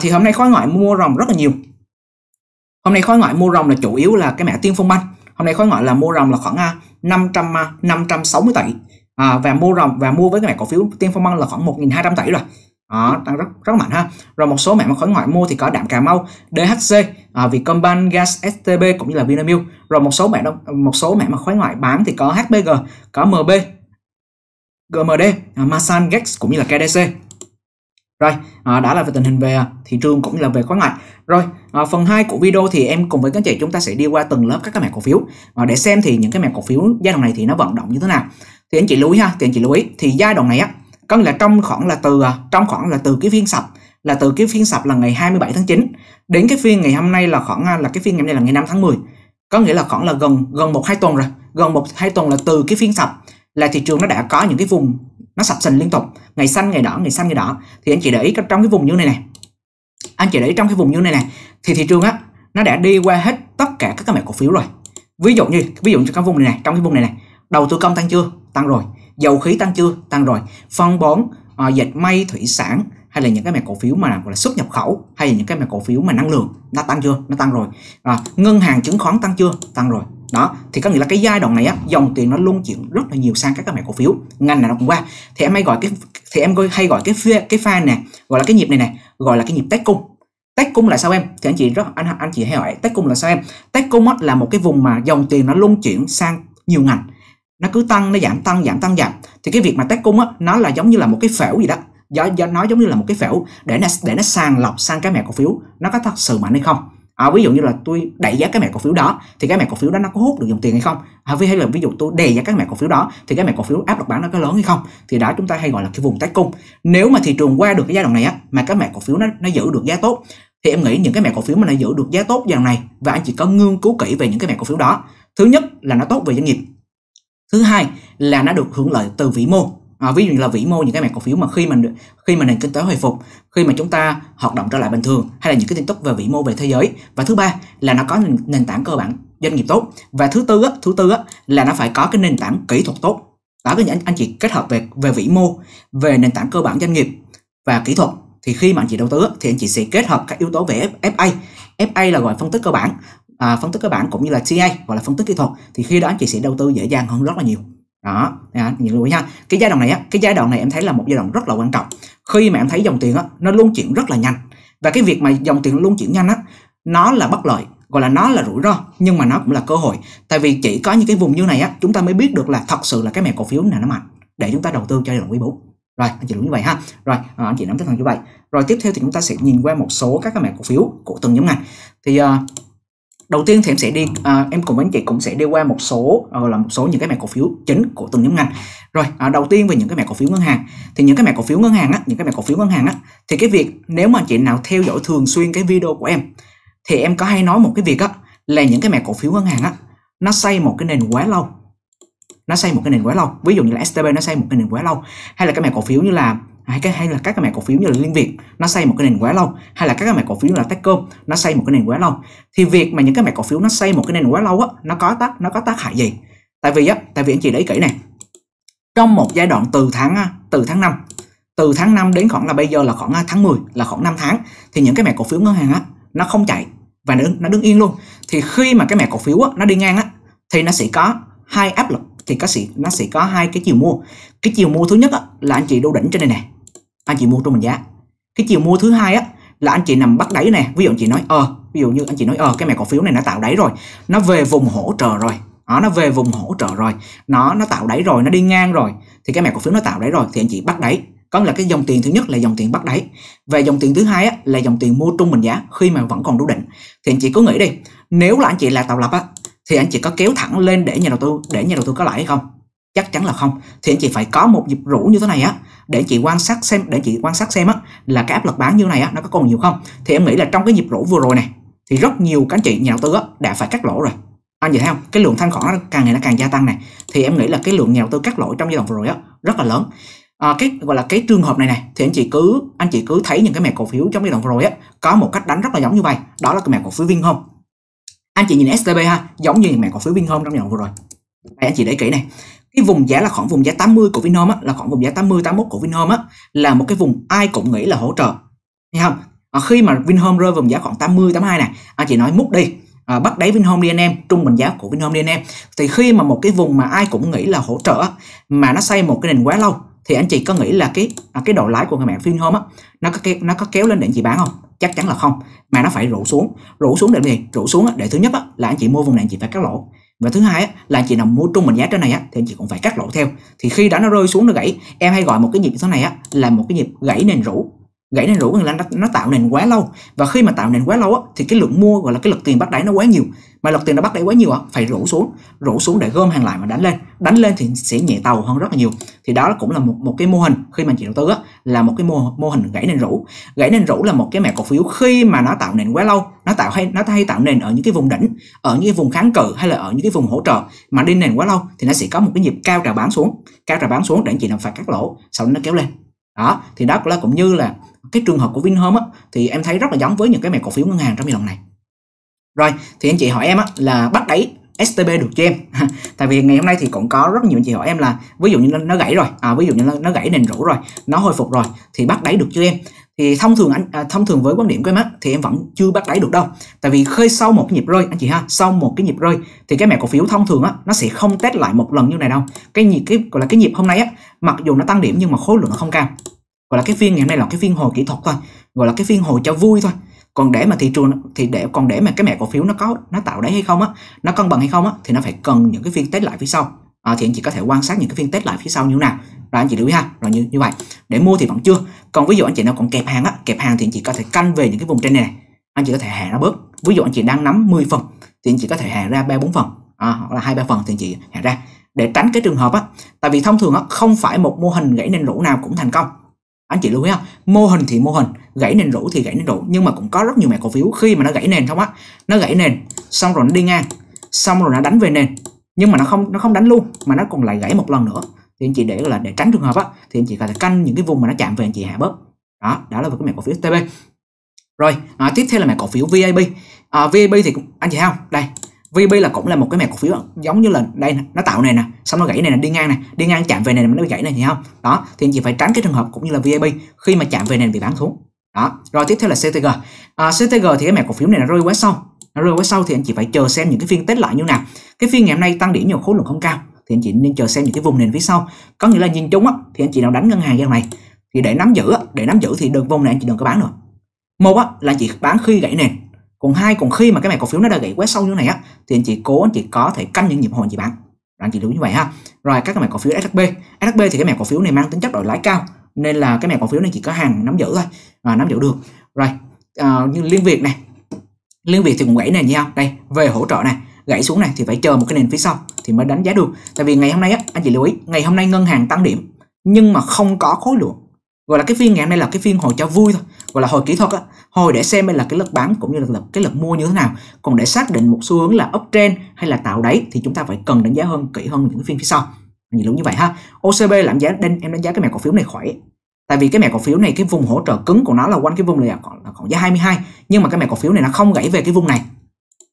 thì hôm nay khối ngoại mua ròng rất là nhiều. Hôm nay khối ngoại mua ròng là chủ yếu là cái mã Tiên Phong Banh. Hôm nay khối ngoại là mua ròng là khoảng 500 à, 560 à, tỷ và mua ròng và mua với cái mã cổ phiếu Tiên Phong Banh là khoảng 1.200 tỷ rồi đó, tăng rất rất mạnh ha rồi một số mã mà khối ngoại mua thì có đạm cà mau dhc à, vietcombank gas stb cũng như là vinamilk rồi một số mã một số mã mà khối ngoại bán thì có hbg có mb gmd à, masan gex cũng như là kdc rồi à, đã là về tình hình về thị trường cũng như là về khối ngoại rồi à, phần 2 của video thì em cùng với các chị chúng ta sẽ đi qua từng lớp các cái mã cổ phiếu à, để xem thì những cái mã cổ phiếu giai đoạn này thì nó vận động như thế nào thì anh chị lưu ý ha thì anh chị lưu ý thì giai đoạn này á có nghĩa là trong khoảng là từ à, trong khoảng là từ cái phiên sập là từ cái phiên sập là ngày 27 tháng 9 đến cái phiên ngày hôm nay là khoảng à, là cái phiên ngày hôm nay là ngày 5 tháng 10 có nghĩa là khoảng là gần gần một hai tuần rồi gần một hai tuần là từ cái phiên sập là thị trường nó đã có những cái vùng nó sập sình liên tục ngày xanh ngày đỏ ngày xanh ngày đỏ thì anh chị để ý trong cái vùng như này này anh chị để ý trong cái vùng như này này thì thị trường á nó đã đi qua hết tất cả các cái mã cổ phiếu rồi ví dụ như ví dụ trong cái vùng này này trong cái vùng này này đầu tư công tăng chưa tăng rồi dầu khí tăng chưa tăng rồi phân bón à, dệt may thủy sản hay là những cái mẻ cổ phiếu mà gọi là xuất nhập khẩu hay là những cái mẻ cổ phiếu mà năng lượng nó tăng chưa nó tăng rồi à, ngân hàng chứng khoán tăng chưa tăng rồi đó thì có nghĩa là cái giai đoạn này á dòng tiền nó luôn chuyển rất là nhiều sang các cái mẻ cổ phiếu ngành nào nó cũng qua thì em hay gọi cái thì em hay gọi cái cái pha này gọi là cái nhịp này này gọi là cái nhịp tách cung tách cung là sao em thì anh chị rất anh anh chị hay hỏi tách cung là sao em tách cung á, là một cái vùng mà dòng tiền nó luôn chuyển sang nhiều ngành nó cứ tăng nó giảm tăng giảm tăng giảm thì cái việc mà test cung á nó là giống như là một cái phễu gì đó do, do nó giống như là một cái phễu để nó để nó sàng lọc sang cái mẹ cổ phiếu nó có thật sự mạnh hay không à, ví dụ như là tôi đẩy giá cái mẹ cổ phiếu đó thì cái mẹ cổ phiếu đó nó có hút được dòng tiền hay không à, hay là ví dụ tôi đề giá cái mẹ cổ phiếu đó thì cái mẹ cổ phiếu áp lực bán nó có lớn hay không thì đó chúng ta hay gọi là cái vùng tách cung nếu mà thị trường qua được cái giai đoạn này á mà các mẹ cổ phiếu nó nó giữ được giá tốt thì em nghĩ những cái mẹ cổ phiếu mà nó giữ được giá tốt giai đoạn này và anh chỉ có nghiên cứu kỹ về những cái mẹ cổ phiếu đó thứ nhất là nó tốt về doanh nghiệp thứ hai là nó được hưởng lợi từ vĩ mô à, ví dụ như là vĩ mô những cái mảng cổ phiếu mà khi mình khi mà nền kinh tế hồi phục khi mà chúng ta hoạt động trở lại bình thường hay là những cái tin tức về vĩ mô về thế giới và thứ ba là nó có nền tảng cơ bản doanh nghiệp tốt và thứ tư á, thứ tư á, là nó phải có cái nền tảng kỹ thuật tốt đó cái anh, anh chị kết hợp về về vĩ mô về nền tảng cơ bản doanh nghiệp và kỹ thuật thì khi mà anh chị đầu tư thì anh chị sẽ kết hợp các yếu tố về FA FA là gọi phân tích cơ bản à, phân tích cơ bản cũng như là TA hoặc là phân tích kỹ thuật thì khi đó anh chị sẽ đầu tư dễ dàng hơn rất là nhiều đó à, nhiều lưu ý ha cái giai đoạn này á cái giai đoạn này em thấy là một giai đoạn rất là quan trọng khi mà em thấy dòng tiền á nó luôn chuyển rất là nhanh và cái việc mà dòng tiền luôn chuyển nhanh á nó là bất lợi gọi là nó là rủi ro nhưng mà nó cũng là cơ hội tại vì chỉ có những cái vùng như này á chúng ta mới biết được là thật sự là cái mẹ cổ phiếu nào nó mạnh để chúng ta đầu tư cho giai đoạn quý bốn rồi anh chị đúng như vậy ha rồi à, anh chị nắm tinh thần như vậy rồi tiếp theo thì chúng ta sẽ nhìn qua một số các cái mẹ cổ phiếu của từng nhóm ngành thì uh, đầu tiên thì em sẽ đi ừ. à, em cùng với anh chị cũng sẽ đi qua một số à, là một số những cái mã cổ phiếu chính của từng nhóm ngành rồi à, đầu tiên về những cái mã cổ phiếu ngân hàng thì những cái mã cổ phiếu ngân hàng á những cái mã cổ phiếu ngân hàng á thì cái việc nếu mà chị nào theo dõi thường xuyên cái video của em thì em có hay nói một cái việc á là những cái mã cổ phiếu ngân hàng á nó xây một cái nền quá lâu nó xây một cái nền quá lâu ví dụ như là STB nó xây một cái nền quá lâu hay là cái mã cổ phiếu như là hay, cái, hay là các cái mảng cổ phiếu như là Liên Việt nó xây một cái nền quá lâu hay là các cái mảng cổ phiếu như là Techcom nó xây một cái nền quá lâu thì việc mà những cái mảng cổ phiếu nó xây một cái nền quá lâu á nó có tác nó có tác hại gì tại vì á tại vì anh chị để ý kỹ này trong một giai đoạn từ tháng à, từ tháng 5 từ tháng 5 đến khoảng là bây giờ là khoảng à, tháng 10 là khoảng 5 tháng thì những cái mẻ cổ phiếu ngân hàng á nó không chạy và nó đứng, nó đứng yên luôn thì khi mà cái mẻ cổ phiếu á, nó đi ngang á thì nó sẽ có hai áp lực thì có sẽ nó sẽ có hai cái chiều mua cái chiều mua thứ nhất á, là anh chị đu đỉnh trên đây này anh chị mua trung bình giá cái chiều mua thứ hai á là anh chị nằm bắt đáy này ví dụ anh chị nói ờ ví dụ như anh chị nói ờ cái mẹ cổ phiếu này nó tạo đáy rồi nó về vùng hỗ trợ rồi đó, nó về vùng hỗ trợ rồi nó nó tạo đáy rồi nó đi ngang rồi thì cái mẹ cổ phiếu nó tạo đáy rồi thì anh chị bắt đáy có nghĩa là cái dòng tiền thứ nhất là dòng tiền bắt đáy về dòng tiền thứ hai á, là dòng tiền mua trung bình giá khi mà vẫn còn đủ định thì anh chị cứ nghĩ đi nếu là anh chị là tạo lập á thì anh chị có kéo thẳng lên để nhà đầu tư để nhà đầu tư có lãi hay không chắc chắn là không thì anh chị phải có một nhịp rũ như thế này á để chị quan sát xem để chị quan sát xem á là cái áp lực bán như này á nó có còn nhiều không thì em nghĩ là trong cái nhịp rũ vừa rồi này thì rất nhiều các anh chị nhà đầu tư á, đã phải cắt lỗ rồi anh chị thấy không cái lượng thanh khoản nó càng ngày nó càng gia tăng này thì em nghĩ là cái lượng nhà đầu tư cắt lỗ trong giai đoạn vừa rồi á rất là lớn à, cái gọi là cái trường hợp này này thì anh chị cứ anh chị cứ thấy những cái mẹ cổ phiếu trong giai đoạn vừa rồi á có một cách đánh rất là giống như vậy đó là cái mẹ cổ phiếu không anh chị nhìn STB ha giống như mẹ cổ phiếu không trong giai đoạn vừa rồi anh chị để kỹ này cái vùng giá là khoảng vùng giá 80 của Vinhome á, là khoảng vùng giá 80 81 của Vinhome á là một cái vùng ai cũng nghĩ là hỗ trợ. Thấy không? À, khi mà Vinhome rơi vùng giá khoảng 80 82 này, anh à, chị nói múc đi. À, bắt đáy Vinhome đi anh em, trung bình giá của Vinhome đi anh em. Thì khi mà một cái vùng mà ai cũng nghĩ là hỗ trợ á, mà nó xây một cái nền quá lâu thì anh chị có nghĩ là cái à, cái độ lái của người mạng Vinhome á nó có nó có kéo lên để anh chị bán không? Chắc chắn là không, mà nó phải rủ xuống. Rủ xuống để gì? Rủ xuống để thứ nhất á, là anh chị mua vùng này anh chị phải cắt lỗ và thứ hai là anh chị nào mua trung bình giá trên này thì anh chị cũng phải cắt lỗ theo thì khi đã nó rơi xuống nó gãy em hay gọi một cái nhịp như thế này là một cái nhịp gãy nền rũ gãy nên rủ là nó, nó tạo nền quá lâu và khi mà tạo nền quá lâu á, thì cái lượng mua gọi là cái lực tiền bắt đáy nó quá nhiều mà lực tiền nó bắt đáy quá nhiều á, phải rũ xuống rũ xuống để gom hàng lại mà đánh lên đánh lên thì sẽ nhẹ tàu hơn rất là nhiều thì đó cũng là một một cái mô hình khi mà chị đầu tư á, là một cái mô, mô hình gãy nền rũ gãy nền rũ là một cái mẹ cổ phiếu khi mà nó tạo nền quá lâu nó tạo hay nó hay tạo nền ở những cái vùng đỉnh ở những cái vùng kháng cự hay là ở những cái vùng hỗ trợ mà đi nền quá lâu thì nó sẽ có một cái nhịp cao trào bán xuống cao trào bán xuống để chị làm phạt các lỗ sau đó nó kéo lên đó thì đó là cũng như là cái trường hợp của Vinhome á, thì em thấy rất là giống với những cái mẻ cổ phiếu ngân hàng trong giai đoạn này rồi thì anh chị hỏi em á, là bắt đáy STB được cho em <laughs> tại vì ngày hôm nay thì cũng có rất nhiều anh chị hỏi em là ví dụ như nó, nó gãy rồi à, ví dụ như nó, nó gãy nền rũ rồi nó hồi phục rồi thì bắt đáy được cho em thì thông thường anh à, thông thường với quan điểm của em á, thì em vẫn chưa bắt đáy được đâu tại vì khơi sau một cái nhịp rơi anh chị ha sau một cái nhịp rơi thì cái mẹ cổ phiếu thông thường á nó sẽ không test lại một lần như này đâu cái nhịp cái gọi là cái nhịp hôm nay á mặc dù nó tăng điểm nhưng mà khối lượng nó không cao gọi là cái phiên ngày hôm nay là cái phiên hồi kỹ thuật thôi gọi là cái phiên hồi cho vui thôi còn để mà thị trường thì để còn để mà cái mẹ cổ phiếu nó có nó tạo đáy hay không á nó cân bằng hay không á thì nó phải cần những cái phiên test lại phía sau à, thì anh chị có thể quan sát những cái phiên test lại phía sau như thế nào rồi anh chị lưu ý ha rồi như như vậy để mua thì vẫn chưa còn ví dụ anh chị nào còn kẹp hàng á kẹp hàng thì anh chị có thể canh về những cái vùng trên này, này. anh chị có thể hạ nó bớt ví dụ anh chị đang nắm 10 phần thì anh chị có thể hạ ra ba bốn phần à, hoặc là hai ba phần thì anh chị hạ ra để tránh cái trường hợp á tại vì thông thường á không phải một mô hình gãy nền lỗ nào cũng thành công anh chị lưu ý không mô hình thì mô hình gãy nền rũ thì gãy nền rũ nhưng mà cũng có rất nhiều mã cổ phiếu khi mà nó gãy nền không á nó gãy nền xong rồi nó đi ngang xong rồi nó đánh về nền nhưng mà nó không nó không đánh luôn mà nó còn lại gãy một lần nữa thì anh chị để là để tránh trường hợp á thì anh chị có thể canh những cái vùng mà nó chạm về anh chị hạ bớt đó đó là về cái mã cổ phiếu TB rồi à, tiếp theo là mã cổ phiếu VIB à, VIB thì cũng, anh chị thấy không đây VB là cũng là một cái mẹ cổ phiếu giống như là đây nó tạo này nè xong nó gãy này nè đi ngang nè đi ngang chạm về này nó bị gãy này thì không đó thì anh chị phải tránh cái trường hợp cũng như là VIB khi mà chạm về nền bị bán xuống đó rồi tiếp theo là CTG à, CTG thì cái mẹ cổ phiếu này nó rơi quá sâu nó rơi quá sâu thì anh chị phải chờ xem những cái phiên test lại như nào cái phiên ngày hôm nay tăng điểm nhiều khối lượng không cao thì anh chị nên chờ xem những cái vùng nền phía sau có nghĩa là nhìn chung á thì anh chị nào đánh ngân hàng ra này thì để nắm giữ để nắm giữ thì đừng vùng này anh chị đừng có bán nữa một á là anh chị bán khi gãy nền còn hai còn khi mà cái mẻ cổ phiếu nó đã gãy quá sâu như này á thì anh chị cố anh chị có thể canh những nhịp hồi anh chị bán rồi anh chị lưu như vậy ha rồi các cái mẻ cổ phiếu SHB SHB thì cái mẻ cổ phiếu này mang tính chất đổi lãi cao nên là cái mẻ cổ phiếu này chỉ có hàng nắm giữ thôi và nắm giữ được rồi à, như liên việt này liên việt thì cũng gãy này nhau đây về hỗ trợ này gãy xuống này thì phải chờ một cái nền phía sau thì mới đánh giá được tại vì ngày hôm nay á anh chị lưu ý ngày hôm nay ngân hàng tăng điểm nhưng mà không có khối lượng gọi là cái phiên ngày hôm nay là cái phiên hồi cho vui thôi gọi là hồi kỹ thuật á hồi để xem đây là cái lực bán cũng như là cái lực mua như thế nào còn để xác định một xu hướng là uptrend hay là tạo đáy thì chúng ta phải cần đánh giá hơn kỹ hơn những cái phiên phía sau nhìn lúc như vậy ha OCB làm giá đánh, em đánh giá cái mẹ cổ phiếu này khỏe tại vì cái mẹ cổ phiếu này cái vùng hỗ trợ cứng của nó là quanh cái vùng này là còn, là còn giá 22 nhưng mà cái mẹ cổ phiếu này nó không gãy về cái vùng này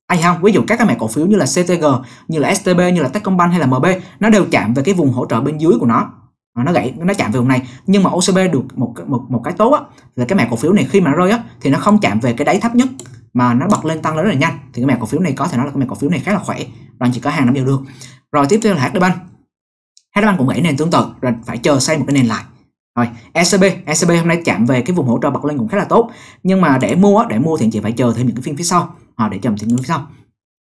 hay không ví dụ các cái mẹ cổ phiếu như là CTG như là STB như là Techcombank hay là MB nó đều chạm về cái vùng hỗ trợ bên dưới của nó nó gãy nó chạm về vùng này nhưng mà OCB được một một một cái tốt á, là cái mẹ cổ phiếu này khi mà nó rơi á, thì nó không chạm về cái đáy thấp nhất mà nó bật lên tăng lên rất là nhanh thì cái mẹ cổ phiếu này có thể nói là cái mẹ cổ phiếu này khá là khỏe bạn chỉ có hàng năm đều được rồi tiếp theo là HDBank HDBank cũng gãy nền tương tự rồi phải chờ xây một cái nền lại rồi ECB ECB hôm nay chạm về cái vùng hỗ trợ bật lên cũng khá là tốt nhưng mà để mua á, để mua thì chị phải chờ thêm những cái phiên phía sau họ để chờ thêm những phía sau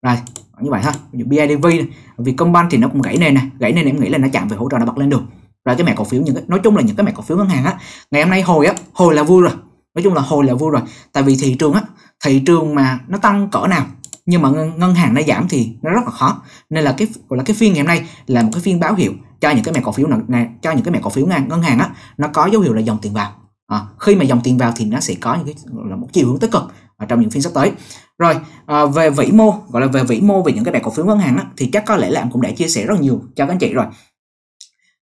rồi như vậy thôi BIDV dụ BIDV này. Vietcombank thì nó cũng gãy nền này gãy nền em nghĩ là nó chạm về hỗ trợ nó bật lên được rồi cái mã cổ phiếu những cái, nói chung là những cái mã cổ phiếu ngân hàng á ngày hôm nay hồi á hồi là vui rồi nói chung là hồi là vui rồi tại vì thị trường á thị trường mà nó tăng cỡ nào nhưng mà ngân, ngân hàng nó giảm thì nó rất là khó nên là cái gọi là cái phiên ngày hôm nay là một cái phiên báo hiệu cho những cái mẹ cổ phiếu này cho những cái mẹ cổ phiếu ngân, ngân hàng á nó có dấu hiệu là dòng tiền vào à, khi mà dòng tiền vào thì nó sẽ có những cái là một chiều hướng tích cực ở ờ, trong những phiên sắp tới rồi à, về vĩ mô gọi là về vĩ mô về những cái mẹ cổ phiếu ngân hàng á, thì chắc có lẽ là em cũng đã chia sẻ rất nhiều cho các anh chị rồi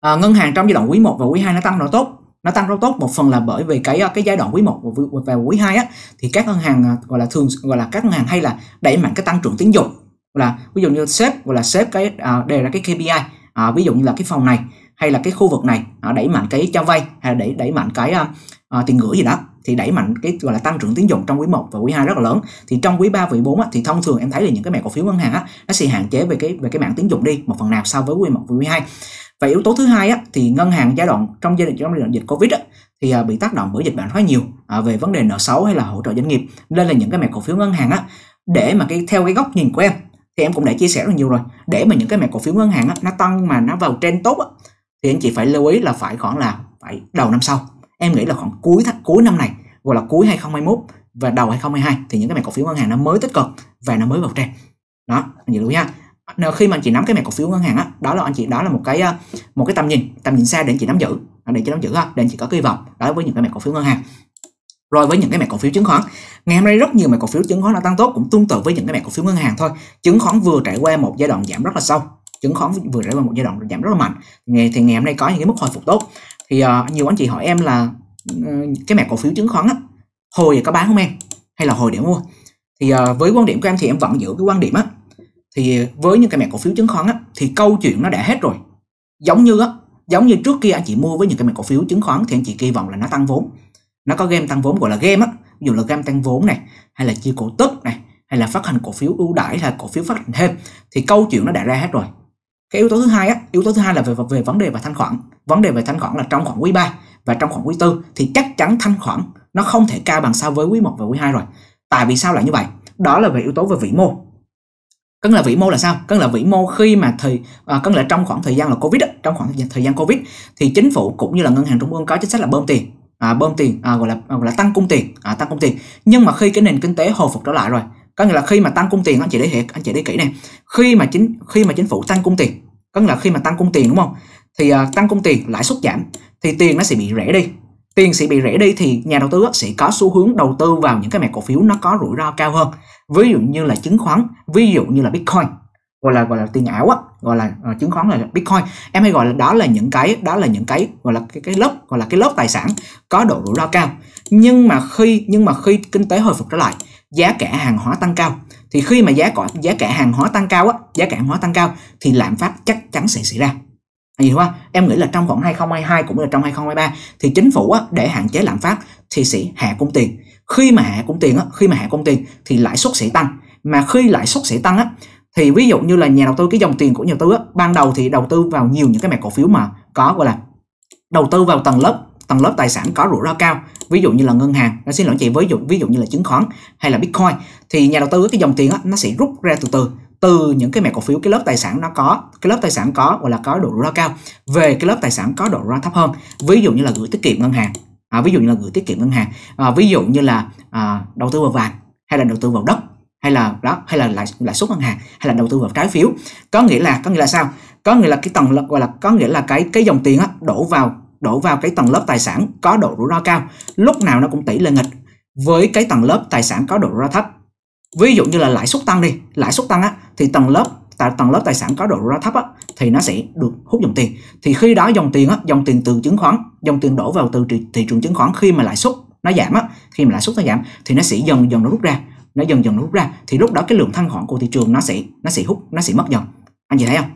à, ngân hàng trong giai đoạn quý 1 và quý 2 nó tăng rất tốt nó tăng rất tốt một phần là bởi vì cái ờ, cái giai đoạn quý 1 và quý 2 á thì các ngân hàng ờ, gọi là thường gọi là các ngân hàng hay là đẩy mạnh cái tăng trưởng tín dụng là ví dụ như sếp gọi là sếp cái à, đề ra cái KPI à, ví dụ như là cái phòng này hay là cái khu vực này à, đẩy mạnh cái cho vay hay là đẩy đẩy mạnh cái à, tiền gửi gì đó thì đẩy mạnh cái gọi là tăng trưởng tín dụng trong quý 1 và quý 2 rất là lớn thì trong quý 3 quý 4 á, thì thông thường em thấy là những cái mẻ cổ phiếu ngân hàng á, nó sẽ hạn chế về cái về cái mảng tín dụng đi một phần nào so với quý 1 và quý 2 và yếu tố thứ hai á, thì ngân hàng giai đoạn trong giai đoạn trong giai đoạn dịch covid á, thì à, bị tác động bởi dịch bệnh khá nhiều à, về vấn đề nợ xấu hay là hỗ trợ doanh nghiệp nên là những cái mẻ cổ phiếu ngân hàng á để mà cái theo cái góc nhìn của em thì em cũng đã chia sẻ rất nhiều rồi để mà những cái mẻ cổ phiếu ngân hàng á, nó tăng mà nó vào trên tốt á, thì anh chị phải lưu ý là phải khoảng là phải đầu năm sau em nghĩ là khoảng cuối th- cuối năm này gọi là cuối 2021 và đầu 2022 thì những cái mẻ cổ phiếu ngân hàng nó mới tích cực và nó mới vào trên đó anh chị lưu ý ha Ờ, khi mà anh chị nắm cái mảng cổ phiếu ngân hàng á đó là anh chị đó là một cái ờ, một cái tầm nhìn tầm nhìn xa để anh chị nắm giữ ờ, để anh chị nắm giữ để anh chị có kỳ vọng đó với những cái mảng cổ phiếu ngân hàng rồi với những cái mảng cổ phiếu chứng khoán ngày hôm nay rất nhiều mảng cổ phiếu chứng khoán đã tăng tốt cũng tương tự với những cái mảng cổ phiếu ngân hàng thôi chứng khoán vừa trải qua một giai đoạn giảm rất là sâu chứng khoán vừa trải qua một giai đoạn giảm rất là mạnh ngày thì ngày hôm nay có những cái mức hồi phục tốt thì uh, nhiều anh chị hỏi em là cái mảng cổ phiếu chứng khoán á hồi thì có bán không em hay là hồi để mua thì uh, với quan điểm của em thì em vẫn giữ cái quan điểm á thì với những cái mẹ cổ phiếu chứng khoán á, thì câu chuyện nó đã hết rồi giống như á, giống như trước kia anh chị mua với những cái mẹ cổ phiếu chứng khoán thì anh chị kỳ vọng là nó tăng vốn nó có game tăng vốn gọi là game á ví dụ là game tăng vốn này hay là chia cổ tức này hay là phát hành cổ phiếu ưu đãi là cổ phiếu phát hành thêm thì câu chuyện nó đã ra hết rồi cái yếu tố thứ hai á yếu tố thứ hai là về về vấn đề về thanh khoản vấn đề về thanh khoản là trong khoảng quý 3 và trong khoảng quý tư thì chắc chắn thanh khoản nó không thể cao bằng so với quý 1 và quý 2 rồi tại vì sao lại như vậy đó là về yếu tố về vĩ mô cân là vĩ mô là sao cân là vĩ mô khi mà thời à, cân là trong khoảng thời gian là covid đó, trong khoảng thời gian covid thì chính phủ cũng như là ngân hàng trung ương có chính sách là bơm tiền à, bơm tiền à, gọi là à, gọi là tăng cung tiền à, tăng cung tiền nhưng mà khi cái nền kinh tế hồi phục trở lại rồi có nghĩa là khi mà tăng cung tiền anh chị để hiểu anh chị để kỹ này khi mà chính khi mà chính phủ tăng cung tiền có nghĩa là khi mà tăng cung tiền đúng không thì à, tăng cung tiền lãi suất giảm thì tiền nó sẽ bị rẻ đi tiền sẽ bị rẻ đi thì nhà đầu tư sẽ có xu hướng đầu tư vào những cái mẻ cổ phiếu nó có rủi ro cao hơn ví dụ như là chứng khoán ví dụ như là bitcoin gọi là gọi là tiền ảo á gọi là uh, chứng khoán là bitcoin em hay gọi là đó là những cái đó là những cái gọi là cái cái lớp gọi là cái lớp tài sản có độ rủi ro cao nhưng mà khi nhưng mà khi kinh tế hồi phục trở lại giá cả hàng hóa tăng cao thì khi mà giá cả giá cả hàng hóa tăng cao á giá cả hàng hóa tăng cao thì lạm phát chắc chắn sẽ xảy ra hiểu không? Em nghĩ là trong khoảng 2022 cũng như là trong 2023 thì chính phủ á, để hạn chế lạm phát thì sẽ hạ cung tiền. Khi mà hạ cung tiền á, khi mà hạ cung tiền thì lãi suất sẽ tăng. Mà khi lãi suất sẽ tăng á thì ví dụ như là nhà đầu tư cái dòng tiền của nhà đầu tư á, ban đầu thì đầu tư vào nhiều những cái mẻ cổ phiếu mà có gọi là đầu tư vào tầng lớp tầng lớp tài sản có rủi ro cao ví dụ như là ngân hàng nó ờ, xin lỗi chị với dụ ví dụ như là chứng khoán hay là bitcoin thì nhà đầu tư cái dòng tiền á, nó sẽ rút ra từ từ từ những cái mẹ cổ phiếu cái lớp tài sản nó có cái lớp tài sản có hoặc là có độ rủi ro cao về cái lớp tài sản có độ rủi ro thấp hơn ví dụ như là gửi tiết kiệm ngân hàng à, ví dụ như là gửi tiết kiệm ngân hàng à, ví dụ như là à, đầu tư vào vàng hay là đầu tư vào đất hay là đó hay là lãi lãi suất ngân hàng hay là đầu tư vào trái phiếu có nghĩa là có nghĩa là sao có nghĩa là cái tầng lớp gọi là có nghĩa là cái cái dòng tiền á, đổ vào đổ vào cái tầng lớp tài sản có độ rủi ro cao lúc nào nó cũng tỷ lệ nghịch với cái tầng lớp tài sản có độ rủi ro thấp ví dụ như là lãi suất tăng đi lãi suất tăng á thì tầng lớp tại tầng lớp tài sản có độ rủi ro thấp á, thì nó sẽ được hút dòng tiền thì khi đó dòng tiền á, dòng tiền từ chứng khoán dòng tiền đổ vào từ thị, thị trường chứng khoán khi mà lãi suất nó giảm á, khi mà lãi suất nó giảm thì nó sẽ dần dần nó rút ra nó dần dần nó rút ra thì lúc đó cái lượng thanh khoản của thị trường nó sẽ nó sẽ hút nó sẽ mất dần anh chị thấy không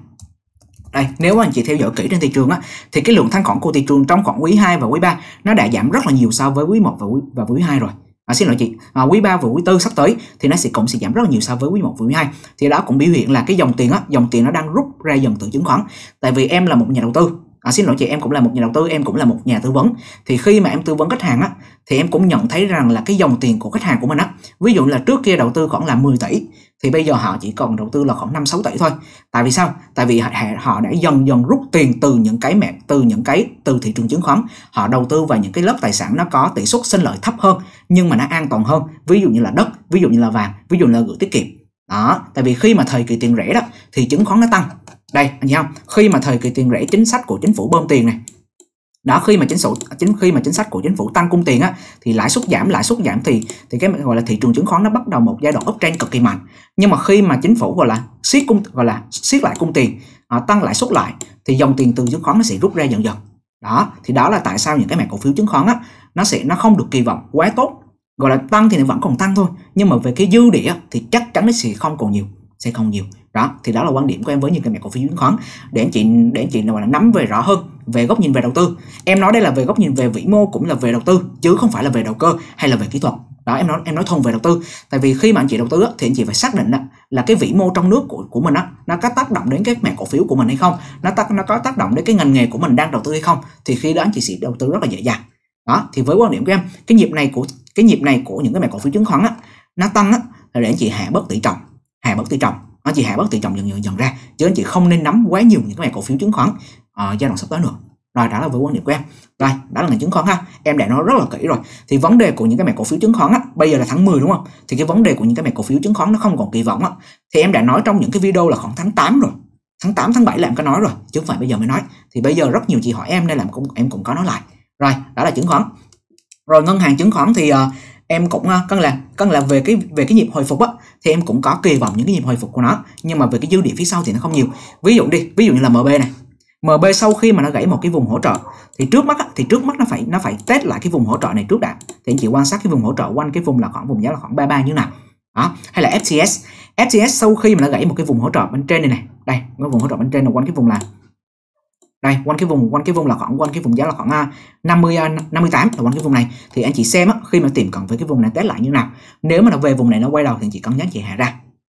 đây nếu anh chị theo dõi kỹ trên thị trường á thì cái lượng thanh khoản của thị trường trong khoảng quý 2 và quý 3 nó đã giảm rất là nhiều so với quý 1 và quý và quý 2 rồi à, xin lỗi chị à, quý 3 và quý tư sắp tới thì nó sẽ cũng sẽ giảm rất là nhiều so với quý 1 và quý 2 thì đó cũng biểu hiện là cái dòng tiền á dòng tiền nó đang rút ra dần từ chứng khoán tại vì em là một nhà đầu tư à, xin lỗi chị em cũng là một nhà đầu tư em cũng là một nhà tư vấn thì khi mà em tư vấn khách hàng á thì em cũng nhận thấy rằng là cái dòng tiền của khách hàng của mình á ví dụ là trước kia đầu tư khoảng là 10 tỷ thì bây giờ họ chỉ còn đầu tư là khoảng 5 6 tỷ thôi. Tại vì sao? Tại vì họ đã dần dần rút tiền từ những cái mẹ từ những cái từ thị trường chứng khoán, họ đầu tư vào những cái lớp tài sản nó có tỷ suất sinh lợi thấp hơn nhưng mà nó an toàn hơn, ví dụ như là đất, ví dụ như là vàng, ví dụ như là gửi tiết kiệm. Đó, tại vì khi mà thời kỳ tiền rẻ đó thì chứng khoán nó tăng. Đây, anh thấy không? Khi mà thời kỳ tiền rẻ chính sách của chính phủ bơm tiền này đó khi mà chính phủ chính khi mà chính sách của chính phủ tăng cung tiền á thì lãi suất giảm lãi suất giảm thì thì cái gọi là thị trường chứng khoán nó bắt đầu một giai đoạn uptrend cực kỳ mạnh nhưng mà khi mà chính phủ gọi là siết cung gọi là siết lại cung tiền à, tăng lãi suất lại thì dòng tiền từ chứng khoán nó sẽ rút ra dần dần đó thì đó là tại sao những cái mảng cổ phiếu chứng khoán á nó sẽ nó không được kỳ vọng quá tốt gọi là tăng thì nó vẫn còn tăng thôi nhưng mà về cái dư địa thì chắc chắn nó sẽ không còn nhiều sẽ không nhiều đó thì đó là quan điểm của em với những cái mẹ cổ phiếu chứng khoán để anh chị để anh chị nào nắm về rõ hơn về góc nhìn về đầu tư em nói đây là về góc nhìn về vĩ mô cũng là về đầu tư chứ không phải là về đầu cơ hay là về kỹ thuật đó em nói em nói thông về đầu tư tại vì khi mà anh chị đầu tư á, thì anh chị phải xác định á, là cái vĩ mô trong nước của của mình á, nó có tác động đến cái mảng cổ phiếu của mình hay không nó tác nó có tác động đến cái ngành nghề của mình đang đầu tư hay không thì khi đó anh chị sẽ đầu tư rất là dễ dàng đó thì với quan điểm của em cái nhịp này của cái nhịp này của những cái mảng cổ phiếu chứng khoán á, nó tăng á, là để anh chị hạ bớt tỷ trọng hạ bớt tỷ trọng nó chỉ hạ bớt tỷ trọng dần dần dần ra chứ anh chị không nên nắm quá nhiều những cái cổ phiếu chứng khoán ở ờ, giai đoạn sắp tới nữa rồi đó là với quan điểm của em rồi đó là ngành chứng khoán ha em đã nói rất là kỹ rồi thì vấn đề của những cái mảng cổ phiếu chứng khoán á bây giờ là tháng 10 đúng không thì cái vấn đề của những cái mảng cổ phiếu chứng khoán nó không còn kỳ vọng á thì em đã nói trong những cái video là khoảng tháng 8 rồi tháng 8 tháng 7 là em có nói rồi chứ không phải bây giờ mới nói thì bây giờ rất nhiều chị hỏi em nên làm cũng em cũng có nói lại rồi đó là chứng khoán rồi ngân hàng chứng khoán thì uh, em cũng à, cân là cân là về cái về cái nhịp hồi phục á thì em cũng có kỳ vọng những cái nhịp hồi phục của nó nhưng mà về cái dư địa phía sau thì nó không nhiều ví dụ đi ví dụ như là MB này MB sau khi mà nó gãy một cái vùng hỗ trợ thì trước mắt á, thì trước mắt nó phải nó phải test lại cái vùng hỗ trợ này trước đã thì anh chị quan sát cái vùng hỗ trợ quanh cái vùng là khoảng vùng giá là khoảng 33 như nào đó hay là FTS FTS sau khi mà nó gãy một cái vùng hỗ trợ bên trên này này đây cái vùng hỗ trợ bên trên là quanh cái vùng là đây quanh cái vùng quanh cái vùng là khoảng quanh cái vùng giá là khoảng 50 58 là quanh cái vùng này thì anh chị xem á, khi mà tìm cận với cái vùng này test lại như nào nếu mà nó về vùng này nó quay đầu thì anh chị cân nhắc chị hạ ra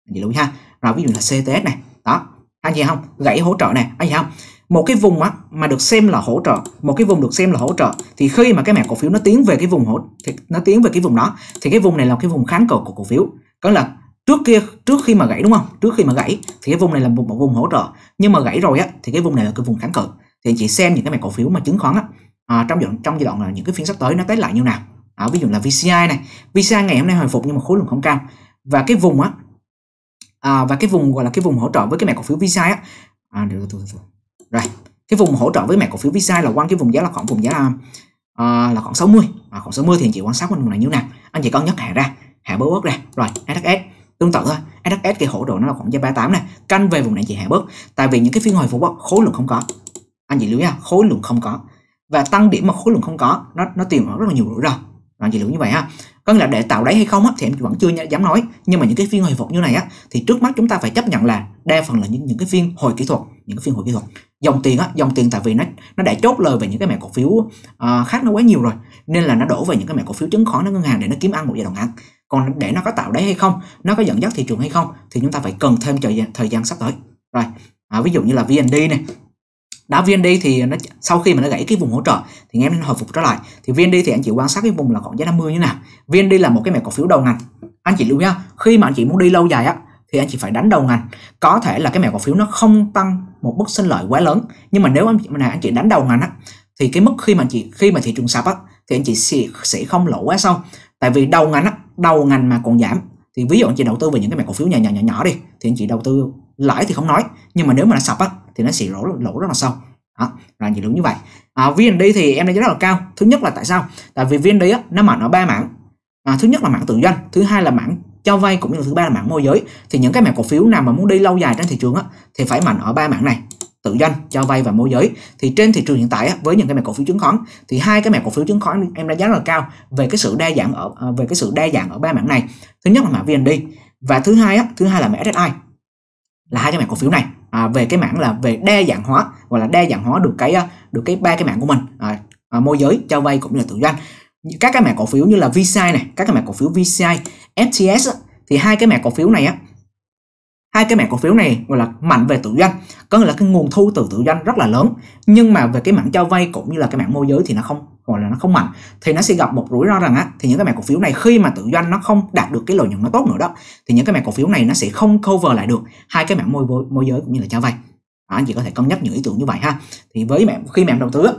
anh chị lưu ha rồi ví dụ là CTS này đó anh chị không gãy hỗ trợ này anh chị không một cái vùng á, mà được xem là hỗ trợ một cái vùng được xem là hỗ trợ thì khi mà cái mã cổ phiếu nó tiến về cái vùng hỗ thì nó tiến về cái vùng đó thì cái vùng này là cái vùng kháng cự của cổ phiếu có là trước kia trước khi mà gãy đúng không trước khi mà gãy thì cái vùng này là một, một vùng hỗ trợ nhưng mà gãy rồi á thì cái vùng này là cái vùng kháng cự thì anh chị xem những cái mảng cổ phiếu mà chứng khoán á à, trong giai trong giai đoạn là những cái phiên sắp tới nó tới lại như nào à, ví dụ là VCI này VCI ngày hôm nay hồi phục nhưng mà khối lượng không cao và cái vùng á à, và cái vùng gọi là cái vùng hỗ trợ với cái mảng cổ phiếu VCI á à, được, được, được, được. rồi cái vùng hỗ trợ với mảng cổ phiếu VCI là quanh cái vùng giá là khoảng vùng giá là à, là khoảng 60 à, khoảng 60 thì anh chị quan sát quanh vùng này như nào anh chị cân nhắc hạ ra hạ bớt bớt ra rồi SHS Tương tự thôi, SHS cái hỗ độ nó là khoảng giá 38 này, canh về vùng này chị hạ bớt. Tại vì những cái phiên hồi phục khối lượng không có. Anh chị lưu nha, khối lượng không có. Và tăng điểm mà khối lượng không có, nó nó tiềm ẩn rất là nhiều rủi ro. Anh chị lưu như vậy ha. Có nghĩa là để tạo đáy hay không á, thì em vẫn chưa dám nói. Nhưng mà những cái phiên hồi phục như này á, thì trước mắt chúng ta phải chấp nhận là đa phần là những những cái phiên hồi kỹ thuật, những cái phiên hồi kỹ thuật. Dòng tiền á, dòng tiền tại vì nó nó đã chốt lời về những cái mẻ cổ phiếu uh, khác nó quá nhiều rồi, nên là nó đổ về những cái mẻ cổ phiếu chứng khoán nó ngân hàng để nó kiếm ăn một giai đoạn ngắn còn để nó có tạo đáy hay không nó có dẫn dắt thị trường hay không thì chúng ta phải cần thêm thời gian thời gian sắp tới rồi à, ví dụ như là VND này đã VND thì nó sau khi mà nó gãy cái vùng hỗ trợ thì em nên hồi phục trở lại thì VND thì anh chị quan sát cái vùng là khoảng giá 50 như nào VND là một cái mẻ cổ phiếu đầu ngành anh chị lưu nhá khi mà anh chị muốn đi lâu dài á thì anh chị phải đánh đầu ngành có thể là cái mẻ cổ phiếu nó không tăng một mức sinh lợi quá lớn nhưng mà nếu anh chị, này anh chị đánh đầu ngành á thì cái mức khi mà anh chị khi mà thị trường sập á thì anh chị sẽ, sẽ không lỗ quá sâu tại vì đầu ngành á đầu ngành mà còn giảm thì ví dụ anh chị đầu tư về những cái mã cổ phiếu nhỏ nhỏ nhỏ nhỏ đi thì anh chị đầu tư lãi thì không nói nhưng mà nếu mà nó sập á thì nó sẽ lỗ lỗ rất là sâu đó là gì đúng như vậy à, VND thì em đánh giá rất là cao thứ nhất là tại sao tại vì VND á nó mạnh ở ba mảng à, thứ nhất là mảng tự doanh thứ hai là mảng cho vay cũng như là thứ ba là mảng môi giới thì những cái mảng cổ phiếu nào mà muốn đi lâu dài trên thị trường á thì phải mạnh ở ba mảng này tự doanh cho vay và môi giới thì trên thị trường hiện tại với những cái mẻ cổ phiếu chứng khoán thì hai cái mẻ cổ phiếu chứng khoán em đánh giá rất là cao về cái sự đa dạng ở à, về cái sự đa dạng ở ba mảng này thứ nhất là mảng VND và thứ hai á thứ hai là mã SSI là hai cái mẻ cổ phiếu này à, về cái mảng là về đa dạng hóa gọi là đa dạng hóa được cái à, được cái ba cái mảng của mình à, à, môi giới cho vay cũng như là tự doanh các cái mẻ cổ phiếu như là VCI này các cái mẻ cổ phiếu VCI FTS thì hai cái mẻ cổ phiếu này á hai cái mảng cổ phiếu này gọi là mạnh về tự doanh có nghĩa là cái nguồn thu từ tự doanh rất là lớn nhưng mà về cái mảng cho vay cũng như là cái mảng môi giới thì nó không gọi là nó không mạnh thì nó sẽ gặp một rủi ro rằng á thì những cái mảng cổ phiếu này khi mà tự doanh nó không đạt được cái lợi nhuận nó tốt nữa đó thì những cái mảng cổ phiếu này nó sẽ không cover lại được hai cái mảng môi môi giới cũng như là cho vay à, anh chị có thể cân nhắc những ý tưởng như vậy ha thì với mẹ khi mẹ em đầu tư á,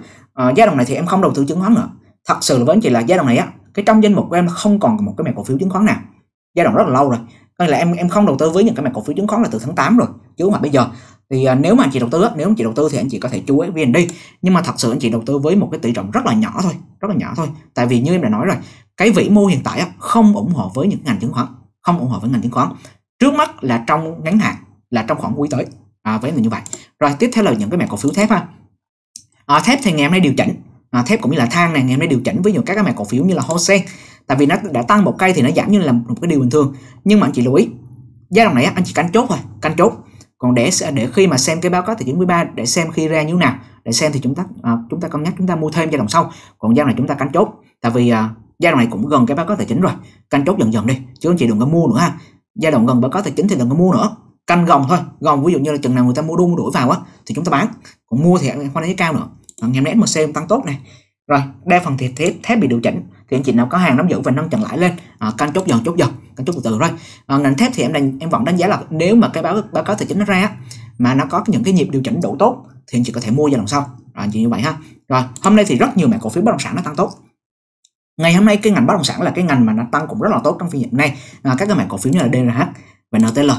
uh, giai đoạn này thì em không đầu tư chứng khoán nữa thật sự là với anh chị là giai đoạn này á cái trong danh mục của em không còn một cái mảng cổ phiếu chứng khoán nào giai đoạn rất là lâu rồi có là em em không đầu tư với những cái mảng cổ phiếu chứng khoán là từ tháng 8 rồi chứ mà bây giờ thì à, nếu mà anh chị đầu tư nếu anh chị đầu tư thì anh chị có thể chú ý VND nhưng mà thật sự anh chị đầu tư với một cái tỷ trọng rất là nhỏ thôi rất là nhỏ thôi tại vì như em đã nói rồi cái vĩ mô hiện tại không ủng hộ với những ngành chứng khoán không ủng hộ với ngành chứng khoán trước mắt là trong ngắn hạn là trong khoảng quý tới à, với là như vậy rồi tiếp theo là những cái mảng cổ phiếu thép ha à, thép thì ngày hôm nay điều chỉnh à, thép cũng như là than này ngày hôm nay điều chỉnh với những các cái mảng cổ phiếu như là Hosea tại vì nó đã tăng một cây thì nó giảm như là một cái điều bình thường nhưng mà anh chị lưu ý giai đoạn này anh chỉ canh chốt thôi canh chốt còn để để khi mà xem cái báo cáo tài chính quý ba để xem khi ra như thế nào để xem thì chúng ta à, chúng ta cân nhắc chúng ta mua thêm giai đoạn sau còn giai đoạn này chúng ta canh chốt tại vì à, giai đoạn này cũng gần cái báo cáo tài chính rồi canh chốt dần dần đi chứ anh chị đừng có mua nữa ha giai đoạn gần báo cáo tài chính thì đừng có mua nữa canh gồng thôi gồng ví dụ như là chừng nào người ta mua đu mua đuổi vào á thì chúng ta bán còn mua thì không giá cao nữa ờ, ngày hôm mà xem tăng tốt này rồi, đa phần thì thép, thép bị điều chỉnh thì anh chị nào có hàng nắm giữ và nâng trần lãi lên, à, canh chốt dần chốt dần, canh chốt từ từ thôi. À, ngành thép thì em đang em vẫn đánh giá là nếu mà cái báo báo cáo tài chính nó ra mà nó có những cái nhịp điều chỉnh đủ tốt thì anh chị có thể mua giai đoạn sau. Rồi, à, chị như vậy ha. Rồi, hôm nay thì rất nhiều mã cổ phiếu bất động sản nó tăng tốt ngày hôm nay cái ngành bất động sản là cái ngành mà nó tăng cũng rất là tốt trong phiên hiện nay à, các cái mã cổ phiếu như là DRH và NTL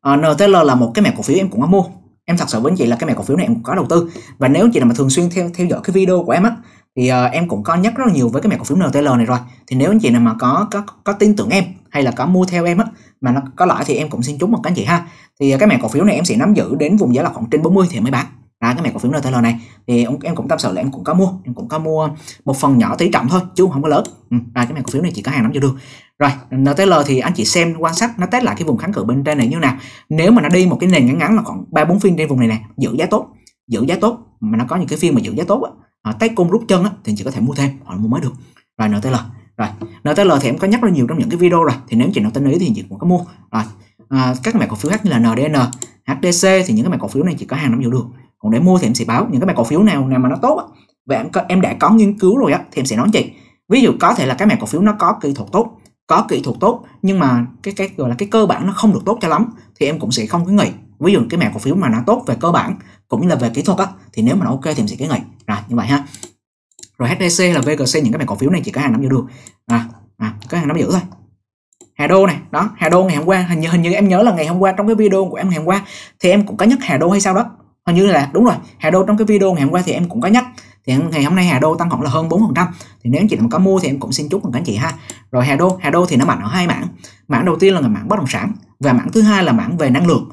à, NTL là một cái mã cổ phiếu em cũng có mua em thật sự với anh chị là cái mã cổ phiếu này em cũng có đầu tư và nếu chị nào mà thường xuyên theo theo dõi cái video của em á thì uh, em cũng có nhắc rất là nhiều với cái mẹ cổ phiếu NTL này rồi thì nếu anh chị nào mà có có có tin tưởng em hay là có mua theo em á mà nó có lãi thì em cũng xin chúc một các anh chị ha thì uh, cái mẹ cổ phiếu này em sẽ nắm giữ đến vùng giá là khoảng trên 40 thì mới bán ra cái mẹ cổ phiếu NTL này thì em cũng tâm sự là em cũng có mua em cũng có mua một phần nhỏ tỷ trọng thôi chứ không có lớn ừ, cái mẹ cổ phiếu này chỉ có hàng nắm cho được rồi NTL thì anh chị xem quan sát nó test lại cái vùng kháng cự bên trên này như nào nếu mà nó đi một cái nền ngắn ngắn là khoảng ba bốn phiên trên vùng này nè giữ giá tốt giữ giá tốt mà nó có những cái phiên mà giữ giá tốt á à, tay cung rút chân á, thì chị có thể mua thêm hoặc mua mới được rồi NTL rồi NTL thì em có nhắc rất nhiều trong những cái video rồi thì nếu chị nào tin ý thì chị cũng có mua rồi à, các mã cổ phiếu khác như là NDN HDC thì những cái mã cổ phiếu này chỉ có hàng nắm giữ được còn để mua thì em sẽ báo những cái mã cổ phiếu nào nào mà nó tốt á, và em, em đã có nghiên cứu rồi á thì em sẽ nói chị ví dụ có thể là cái mã cổ phiếu nó có kỹ thuật tốt có kỹ thuật tốt nhưng mà cái cái gọi là cái cơ bản nó không được tốt cho lắm thì em cũng sẽ không cứ nghỉ ví dụ cái mã cổ phiếu mà nó tốt về cơ bản cũng như là về kỹ thuật á thì nếu mà nó ok thì mình sẽ kiến nghị rồi như vậy ha rồi HDC là VGC những cái mã cổ phiếu này chỉ có hàng nắm giữ được à, à có hàng nắm giữ thôi Hà Đô này đó Hà Đô ngày hôm qua hình như hình như em nhớ là ngày hôm qua trong cái video của em ngày hôm qua thì em cũng có nhắc Hà Đô hay sao đó hình như là đúng rồi Hà Đô trong cái video ngày hôm qua thì em cũng có nhắc thì ngày hôm nay Hà Đô tăng khoảng là hơn 4% thì nếu anh chị nào có mua thì em cũng xin chúc mừng các anh chị ha rồi Hà Đô Hà Đô thì nó mạnh ở hai mảng mảng đầu tiên là mảng bất động sản và mảng thứ hai là mảng về năng lượng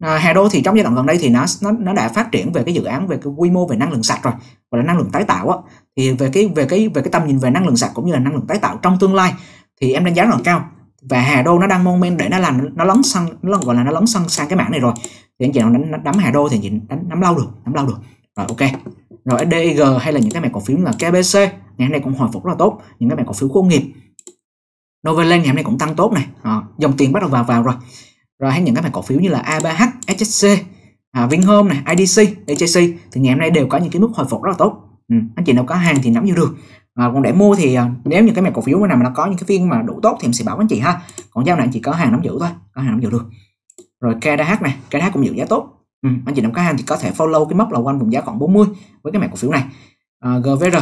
à, Hà Đô thì trong giai đoạn gần đây thì nó nó nó đã phát triển về cái dự án về cái quy mô về năng lượng sạch rồi và là năng lượng tái tạo á thì về cái về cái về cái tầm nhìn về năng lượng sạch cũng như là năng lượng tái tạo trong tương lai thì em đánh giá rất là cao và Hà Đô nó đang moment để nó làm nó lấn sang nó gọi là nó lấn sang sang cái mảng này rồi thì anh chị nào đánh nắm Hà Đô thì nhìn đánh nắm lâu được nắm lâu được rồi ok rồi DG hay là những cái mảng cổ phiếu là KBC ngày hôm nay cũng hồi phục rất là tốt những cái mảng cổ phiếu khu công nghiệp Novaland ngày hôm nay cũng tăng tốt này à, dòng tiền bắt đầu vào vào rồi rồi hay những các mã cổ phiếu như là A3H, HSC, à, Vinhome này, IDC, AJC, e thì ngày hôm nay đều có những cái mức hồi phục rất là tốt. Ừ, anh chị nào có hàng thì nắm vô được. À, còn để mua thì à, nếu những cái mã cổ phiếu nào mà nó có những cái phiên mà đủ tốt thì em sẽ báo anh chị ha. Còn giao này anh chị có hàng nắm giữ thôi, có hàng nắm giữ được. Rồi KDH này, KDH cũng giữ giá tốt. Ừ, anh chị nào có hàng thì có thể follow cái mốc là quanh vùng giá khoảng 40 với cái mã cổ phiếu này. À, GVR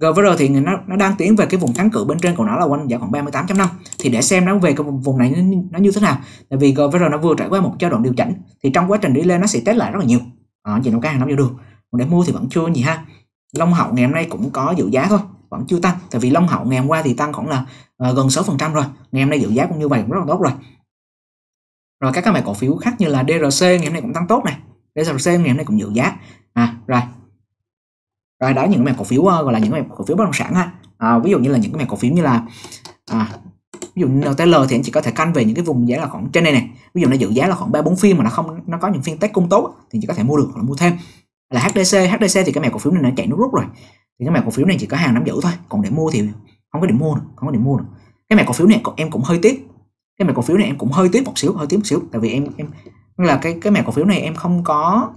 GVR thì nó nó đang tiến về cái vùng kháng cự bên trên của nó là quanh giảm dạ, khoảng 38.5 thì để xem nó về cái vùng, này nó, như thế nào tại vì GVR nó vừa trải qua một giai đoạn điều chỉnh thì trong quá trình đi lên nó sẽ test lại rất là nhiều ở chỉ nó cái hàng năm vô đường còn để mua thì vẫn chưa gì ha Long Hậu ngày hôm nay cũng có giữ giá thôi vẫn chưa tăng tại vì Long Hậu ngày hôm qua thì tăng khoảng là uh, gần 6% rồi ngày hôm nay giữ giá cũng như vậy cũng rất là tốt rồi rồi các cái mã cổ phiếu khác như là DRC ngày hôm nay cũng tăng tốt này DRC ngày hôm nay cũng giữ giá à rồi rồi à, đó những cái mảng cổ phiếu ờ, gọi là những cái mảng cổ phiếu bất động sản ha à, ví dụ như là những cái mảng cổ phiếu như là à, ví dụ NTL thì anh chỉ có thể canh về những cái vùng giá là khoảng trên đây này ví dụ nó dự giá là khoảng ba bốn phiên mà nó không nó có những phiên test cung tốt thì chỉ có thể mua được hoặc là mua thêm là HDC HDC thì cái mảng cổ phiếu này nó chạy nước rút rồi thì cái mảng cổ phiếu này chỉ có hàng nắm giữ thôi còn để mua thì không có điểm mua được, không có điểm mua được. cái mảng cổ phiếu này em cũng hơi tiếc cái mảng cổ phiếu này em cũng hơi tiếc một xíu hơi tiếc một xíu tại vì em em là cái cái mảng cổ phiếu này em không có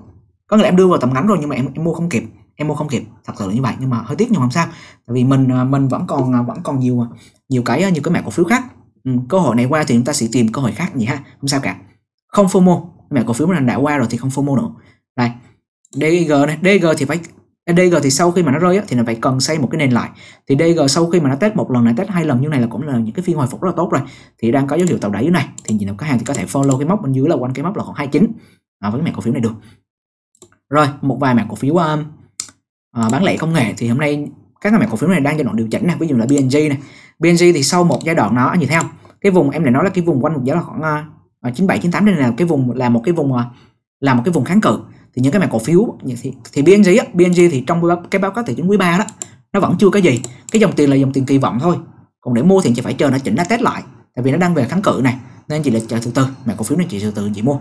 có nghĩa là em đưa vào tầm ngắn rồi nhưng mà em, em mua không kịp em mua không kịp thật sự là như vậy nhưng mà hơi tiếc nhưng mà không sao tại vì mình à, mình vẫn còn à, vẫn còn nhiều à, nhiều cái nhiều cái mã cổ phiếu khác ừ, cơ hội này qua thì chúng ta sẽ tìm cơ hội khác gì ha không sao cả không FOMO mẹ cổ phiếu mà đã qua rồi thì không FOMO nữa đây DG này DG thì phải DG thì sau khi mà nó rơi á, thì nó phải cần xây một cái nền lại thì DG sau khi mà nó test một lần này test hai lần như này là cũng là những cái phiên hồi phục rất là tốt rồi thì đang có dấu hiệu tạo đáy dưới này thì nhìn nào có hàng thì có thể follow cái mốc bên dưới là quanh cái mốc là khoảng 29 à, với cái mẹ cổ phiếu này được rồi một vài mẹ cổ phiếu um, Ờ, bán lẻ công nghệ thì hôm nay các mảng cổ phiếu này đang giai đoạn điều chỉnh này ví dụ là BNG này BNG thì sau một giai đoạn nó như thế không cái vùng em lại nói là cái vùng quanh một giá là khoảng uh, 97 98 đây là cái vùng là một cái vùng uh, là một cái vùng kháng cự thì những cái mảng cổ phiếu thì, thì BNG BNG thì trong cái báo cáo tài chính quý 3 đó nó vẫn chưa cái gì cái dòng tiền là dòng tiền kỳ vọng thôi còn để mua thì chị phải chờ nó chỉnh nó test lại tại vì nó đang về kháng cự này nên chỉ là chờ từ từ mảng cổ phiếu này chỉ từ từ chị mua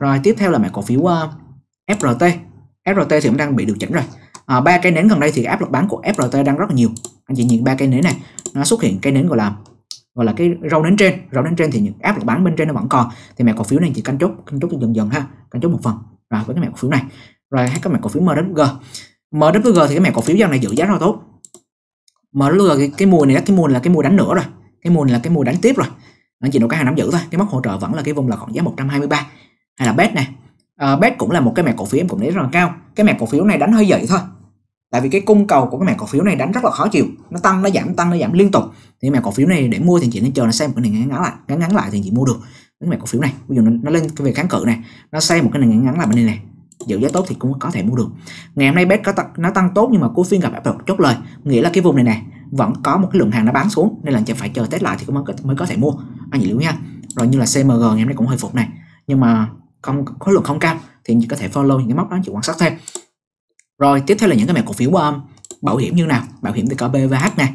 rồi tiếp theo là mảng cổ phiếu uh, ờ, FRT FRT thì cũng đang bị điều chỉnh rồi à, ba cây nến gần đây thì áp lực bán của FRT đang rất là nhiều anh chị nhìn ba cây nến này nó xuất hiện cây nến gọi là gọi là cái râu nến trên râu nến trên thì những áp lực bán bên trên nó vẫn còn thì mẹ cổ phiếu này chỉ canh chốt canh chốt dần dần ha canh chốt một phần và với cái mẹ cổ phiếu này rồi các mẹ cổ phiếu MWG MWG thì cái mẹ cổ phiếu dòng này giữ giá rất tốt MWG cái, cái mùa này cái mùa là cái mùa đánh nữa rồi cái mùa là cái mùa đánh tiếp rồi anh chị nó có hàng nắm giữ thôi cái mức hỗ trợ vẫn là cái vùng là khoảng giá 123 hay là bet này uh, bet cũng là một cái mẹ cổ phiếu em cũng thấy rất là cao cái mẹ cổ phiếu này đánh hơi dậy thôi tại vì cái cung cầu của cái mảng cổ phiếu này đánh rất là khó chịu nó tăng nó giảm tăng nó giảm liên tục thì mảng cổ phiếu này để mua thì chị nên chờ nó xem một cái nền ngắn ngắn lại ngắn ngắn lại thì chị mua được cái mảng cổ phiếu này ví dụ nó, nó lên cái về kháng cự này nó xem một cái nền ngắn ngắn lại bên đây này giữ giá tốt thì cũng có thể mua được ngày hôm nay bet có tăng, nó tăng tốt nhưng mà cuối phiên gặp áp lực chốt lời nghĩa là cái vùng này nè vẫn có một cái lượng hàng nó bán xuống nên là chị phải chờ test lại thì mới có, mới có thể mua anh chị lưu nha rồi như là cmg ngày hôm nay cũng hồi phục này nhưng mà không khối lượng không cao thì anh chị có thể follow những cái mốc đó anh chị quan sát thêm rồi tiếp theo là những cái mã cổ phiếu um, bảo hiểm như nào? Bảo hiểm thì có BVH nè.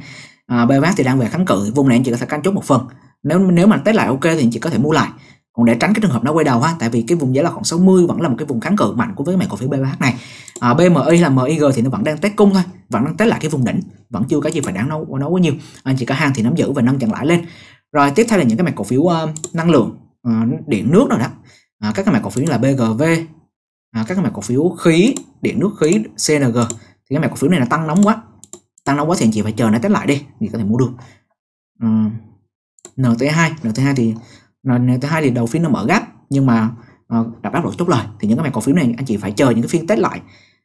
À, BVH thì đang về kháng cự, vùng này anh chị có thể canh chốt một phần. Nếu nếu mà test lại ok thì anh chị có thể mua lại. Còn để tránh cái trường hợp nó quay đầu ha, tại vì cái vùng giá là khoảng 60 vẫn là một cái vùng kháng cự mạnh của với mã cổ phiếu BVH này. À, BMI là MIG thì nó vẫn đang test cung thôi, vẫn đang test lại cái vùng đỉnh, vẫn chưa có gì phải đáng nấu nấu quá nhiều. Anh chị có hàng thì nắm giữ và nâng chặn lại lên. Rồi tiếp theo là những cái mã cổ phiếu uh, năng lượng, uh, điện nước rồi đó. À, các cái mã cổ phiếu là BGV, à, các cái mã cổ phiếu khí điện nước khí CNG thì cái mã cổ phiếu này là tăng nóng quá tăng nóng quá thì anh chị phải chờ nó test lại đi thì có thể mua được à, NT2 NT2 thì NT2 thì đầu phiên nó mở gap nhưng mà đã đáp lỗ chốt lời thì những cái mã cổ phiếu này anh chị phải chờ những cái phiên test lại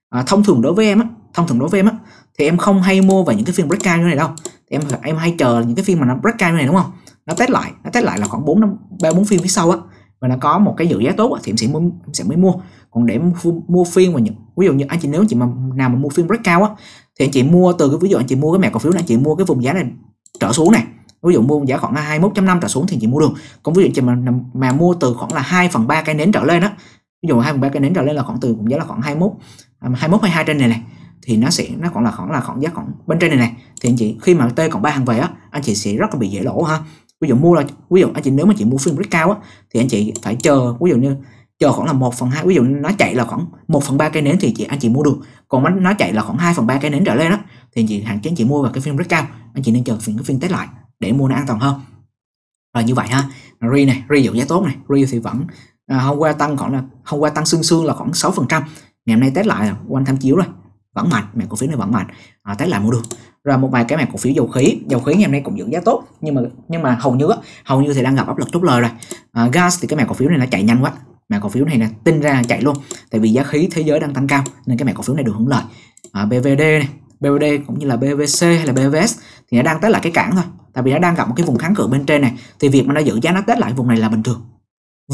à, thông thường đối với em á thông thường đối với em á thì em không hay mua vào những cái phiên breakout như này đâu thì em em hay chờ những cái phiên mà nó breakout như này đúng không nó test lại nó test lại là khoảng bốn năm ba bốn phiên phía sau á và nó có một cái dự giá tốt thì em sẽ mua em sẽ mới mua còn để mua, phiên mà những ví dụ như anh chị nếu chị mà nào mà mua phiên rất cao á thì anh chị mua từ cái ví dụ anh chị mua cái mẹ cổ phiếu này anh chị mua cái vùng giá này trở xuống này ví dụ mua giá khoảng 21.5 trở xuống thì chị mua được còn ví dụ anh chị mà mà mua từ khoảng là 2 phần 3 cây nến trở lên đó ví dụ 2 phần 3 cây nến trở lên là khoảng từ vùng giá là khoảng 21 21 22 trên này này thì nó sẽ nó khoảng là khoảng là khoảng giá khoảng bên trên này này thì anh chị khi mà t còn ba hàng về á anh chị sẽ rất là bị dễ lỗ ha ví dụ mua là ví dụ anh chị nếu mà chị mua phiên rất cao á thì anh chị phải chờ ví dụ như chờ khoảng là 1 phần 2 ví dụ nó chạy là khoảng 1 phần 3 cây nến thì chị anh chị mua được còn nó chạy là khoảng 2 phần 3 cây nến trở lên đó thì chị hạn chế chị mua vào cái phiên rất cao anh chị nên chờ phiên cái phiên test lại để mua nó an toàn hơn rồi như vậy ha ri này ri giữ giá tốt này ri thì vẫn à, hôm qua tăng khoảng là hôm qua tăng xương xương là khoảng 6 phần trăm ngày hôm nay test lại quanh tham chiếu rồi vẫn mạnh mẹ cổ phiếu này vẫn mạnh à, test lại mua được rồi một vài cái mẹ cổ phiếu dầu khí dầu khí ngày hôm nay cũng giữ giá tốt nhưng mà nhưng mà hầu như hầu như thì đang gặp áp lực chốt lời rồi à, gas thì cái mẹ cổ phiếu này nó chạy nhanh quá mã cổ phiếu này là tin ra chạy luôn tại vì giá khí thế giới đang tăng cao nên cái mã cổ phiếu này được hưởng lợi à, BVD này BVD cũng như là BVC hay là BVS thì nó đang tới lại cái cản thôi tại vì nó đang gặp một cái vùng kháng cự bên trên này thì việc mà nó giữ giá nó tết lại vùng này là bình thường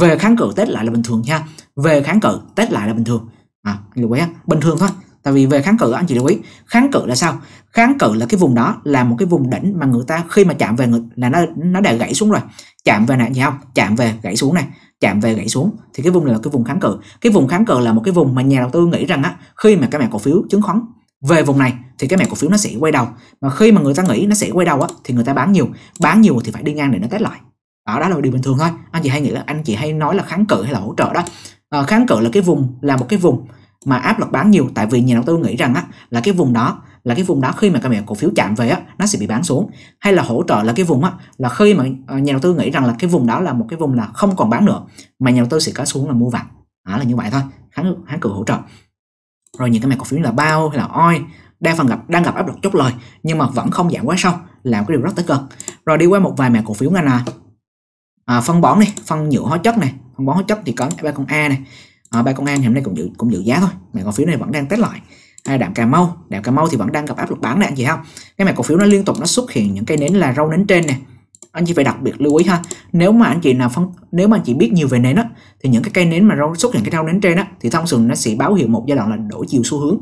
về kháng cự tết lại là bình thường nha về kháng cự tết lại là bình thường à, bình thường thôi tại vì về kháng cự anh chị lưu ý kháng cự là sao kháng cự là cái vùng đó là một cái vùng đỉnh mà người ta khi mà chạm về người, là nó nó đã gãy xuống rồi chạm về này gì không chạm về gãy xuống này chạm về gãy xuống thì cái vùng này là cái vùng kháng cự cái vùng kháng cự là một cái vùng mà nhà đầu tư nghĩ rằng á khi mà các mẹ cổ phiếu chứng khoán về vùng này thì cái mẹ cổ phiếu nó sẽ quay đầu mà khi mà người ta nghĩ nó sẽ quay đầu á thì người ta bán nhiều bán nhiều thì phải đi ngang để nó test lại đó, đó là điều bình thường thôi anh chị hay nghĩ là anh chị hay nói là kháng cự hay là hỗ trợ đó à, kháng cự là cái vùng là một cái vùng mà áp lực bán nhiều tại vì nhà đầu tư nghĩ rằng á, là cái vùng đó là cái vùng đó khi mà các mẹ cổ phiếu chạm về á nó sẽ bị bán xuống hay là hỗ trợ là cái vùng á là khi mà ờ, nhà đầu tư nghĩ rằng là cái vùng đó là một cái vùng là không còn bán nữa mà nhà đầu tư sẽ có xuống là mua vào đó là như vậy thôi kháng kháng cự hỗ trợ rồi những cái mẹ cổ phiếu là bao hay là oi đa phần gặp đang gặp áp lực chốt lời nhưng mà vẫn không giảm quá sâu làm cái điều rất tích cực rồi đi qua một vài mẹ cổ phiếu ngành à, à phân bón này phân nhựa hóa chất này phân bón hóa chất thì có ba con a này à, ba công an hôm nay cũng giữ cũng giữ giá thôi mã cổ phiếu này vẫn đang test lại hay đạm cà mau đạm cà mau thì vẫn đang gặp áp lực bán này anh chị không cái mã cổ phiếu nó liên tục nó xuất hiện những cây nến là râu nến trên nè anh chị phải đặc biệt lưu ý ha nếu mà anh chị nào phân nếu mà anh chị biết nhiều về nến á thì những cái cây nến mà râu xuất hiện cái râu nến trên á thì thông thường nó sẽ báo hiệu một giai đoạn là đổi chiều xu hướng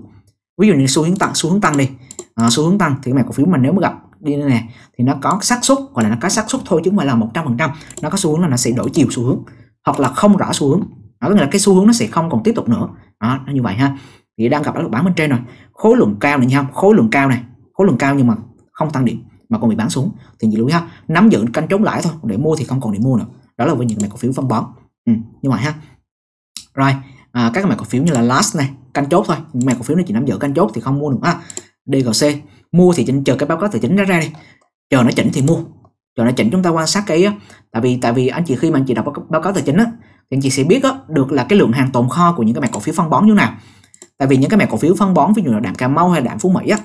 ví dụ như xu hướng tăng xu hướng tăng đi à, xu hướng tăng thì cái mã cổ phiếu mà nếu mà gặp đi nè thì nó có xác suất gọi là nó có xác suất thôi chứ không phải là một trăm phần trăm nó có xu hướng là nó sẽ đổi chiều xu hướng hoặc là không rõ xu hướng đó có nghĩa là cái xu hướng nó sẽ không còn tiếp tục nữa đó nó như vậy ha thì đang gặp ở bán bên trên rồi khối lượng cao này nha khối lượng cao này khối lượng cao nhưng mà không tăng điểm mà còn bị bán xuống thì gì lưu ý ha nắm giữ canh chống lại thôi để mua thì không còn để mua nữa đó là với những mã cổ phiếu phân bón ừ, như vậy ha rồi à, các mã cổ phiếu như là last này canh chốt thôi mã cổ phiếu này chỉ nắm giữ canh chốt thì không mua được ha dgc mua thì chờ cái báo cáo tài chính nó ra đi chờ nó chỉnh thì mua chờ nó chỉnh chúng ta quan sát cái tại vì tại vì anh chị khi mà anh chị đọc báo cáo tài chính á thì anh chị sẽ biết đó, được là cái lượng hàng tồn kho của những cái mã cổ phiếu phân bón như nào tại vì những cái mã cổ phiếu phân bón ví dụ là đạm cà mau hay đạm phú mỹ á,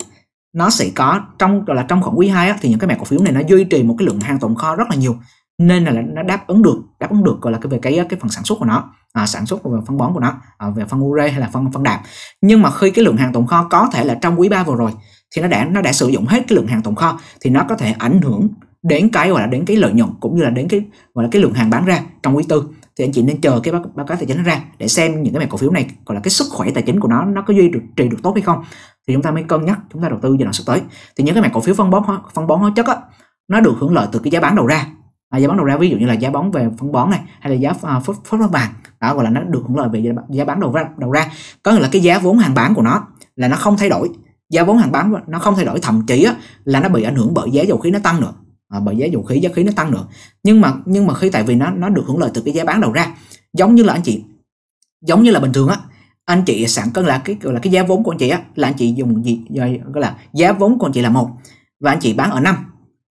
nó sẽ có trong gọi là trong khoảng quý 2 á, thì những cái mã cổ phiếu này nó duy trì một cái lượng hàng tồn kho rất là nhiều nên là nó đáp ứng được đáp ứng được gọi là cái về cái cái phần sản xuất của nó à, sản xuất về phân bón của nó à, về phân ure hay là phân phân đạm nhưng mà khi cái lượng hàng tồn kho có thể là trong quý 3 vừa rồi thì nó đã nó đã sử dụng hết cái lượng hàng tồn kho thì nó có thể ảnh hưởng đến cái gọi là đến cái lợi nhuận cũng như là đến cái gọi là cái lượng hàng bán ra trong quý tư thì anh chị nên chờ cái báo, báo cáo tài chính nó ra để xem những cái mảng cổ phiếu này gọi là cái sức khỏe tài chính của nó nó có duy được trì được tốt hay không thì chúng ta mới cân nhắc chúng ta đầu tư giai đoạn sắp tới thì những cái mảng cổ phiếu phân bón phân bón hóa chất á, nó được hưởng lợi từ cái giá bán đầu ra à, giá bán đầu ra ví dụ như là giá bón về phân bón này hay là giá à, phốt phốt phốt vàng đó gọi là nó được hưởng lợi về giá bán đầu ra đầu ra có nghĩa là cái giá vốn hàng bán của nó là nó không thay đổi giá vốn hàng bán nó không thay đổi thậm chí á, là nó bị ảnh hưởng bởi giá dầu khí nó tăng nữa à, bởi giá dầu khí giá khí nó tăng nữa nhưng mà nhưng mà khi tại vì nó nó được hưởng lợi từ cái giá bán đầu ra giống như là anh chị giống như là bình thường á anh chị sẵn cân là cái là cái giá vốn của anh chị á là anh chị dùng gì gọi là giá vốn của anh chị là một và anh chị bán ở năm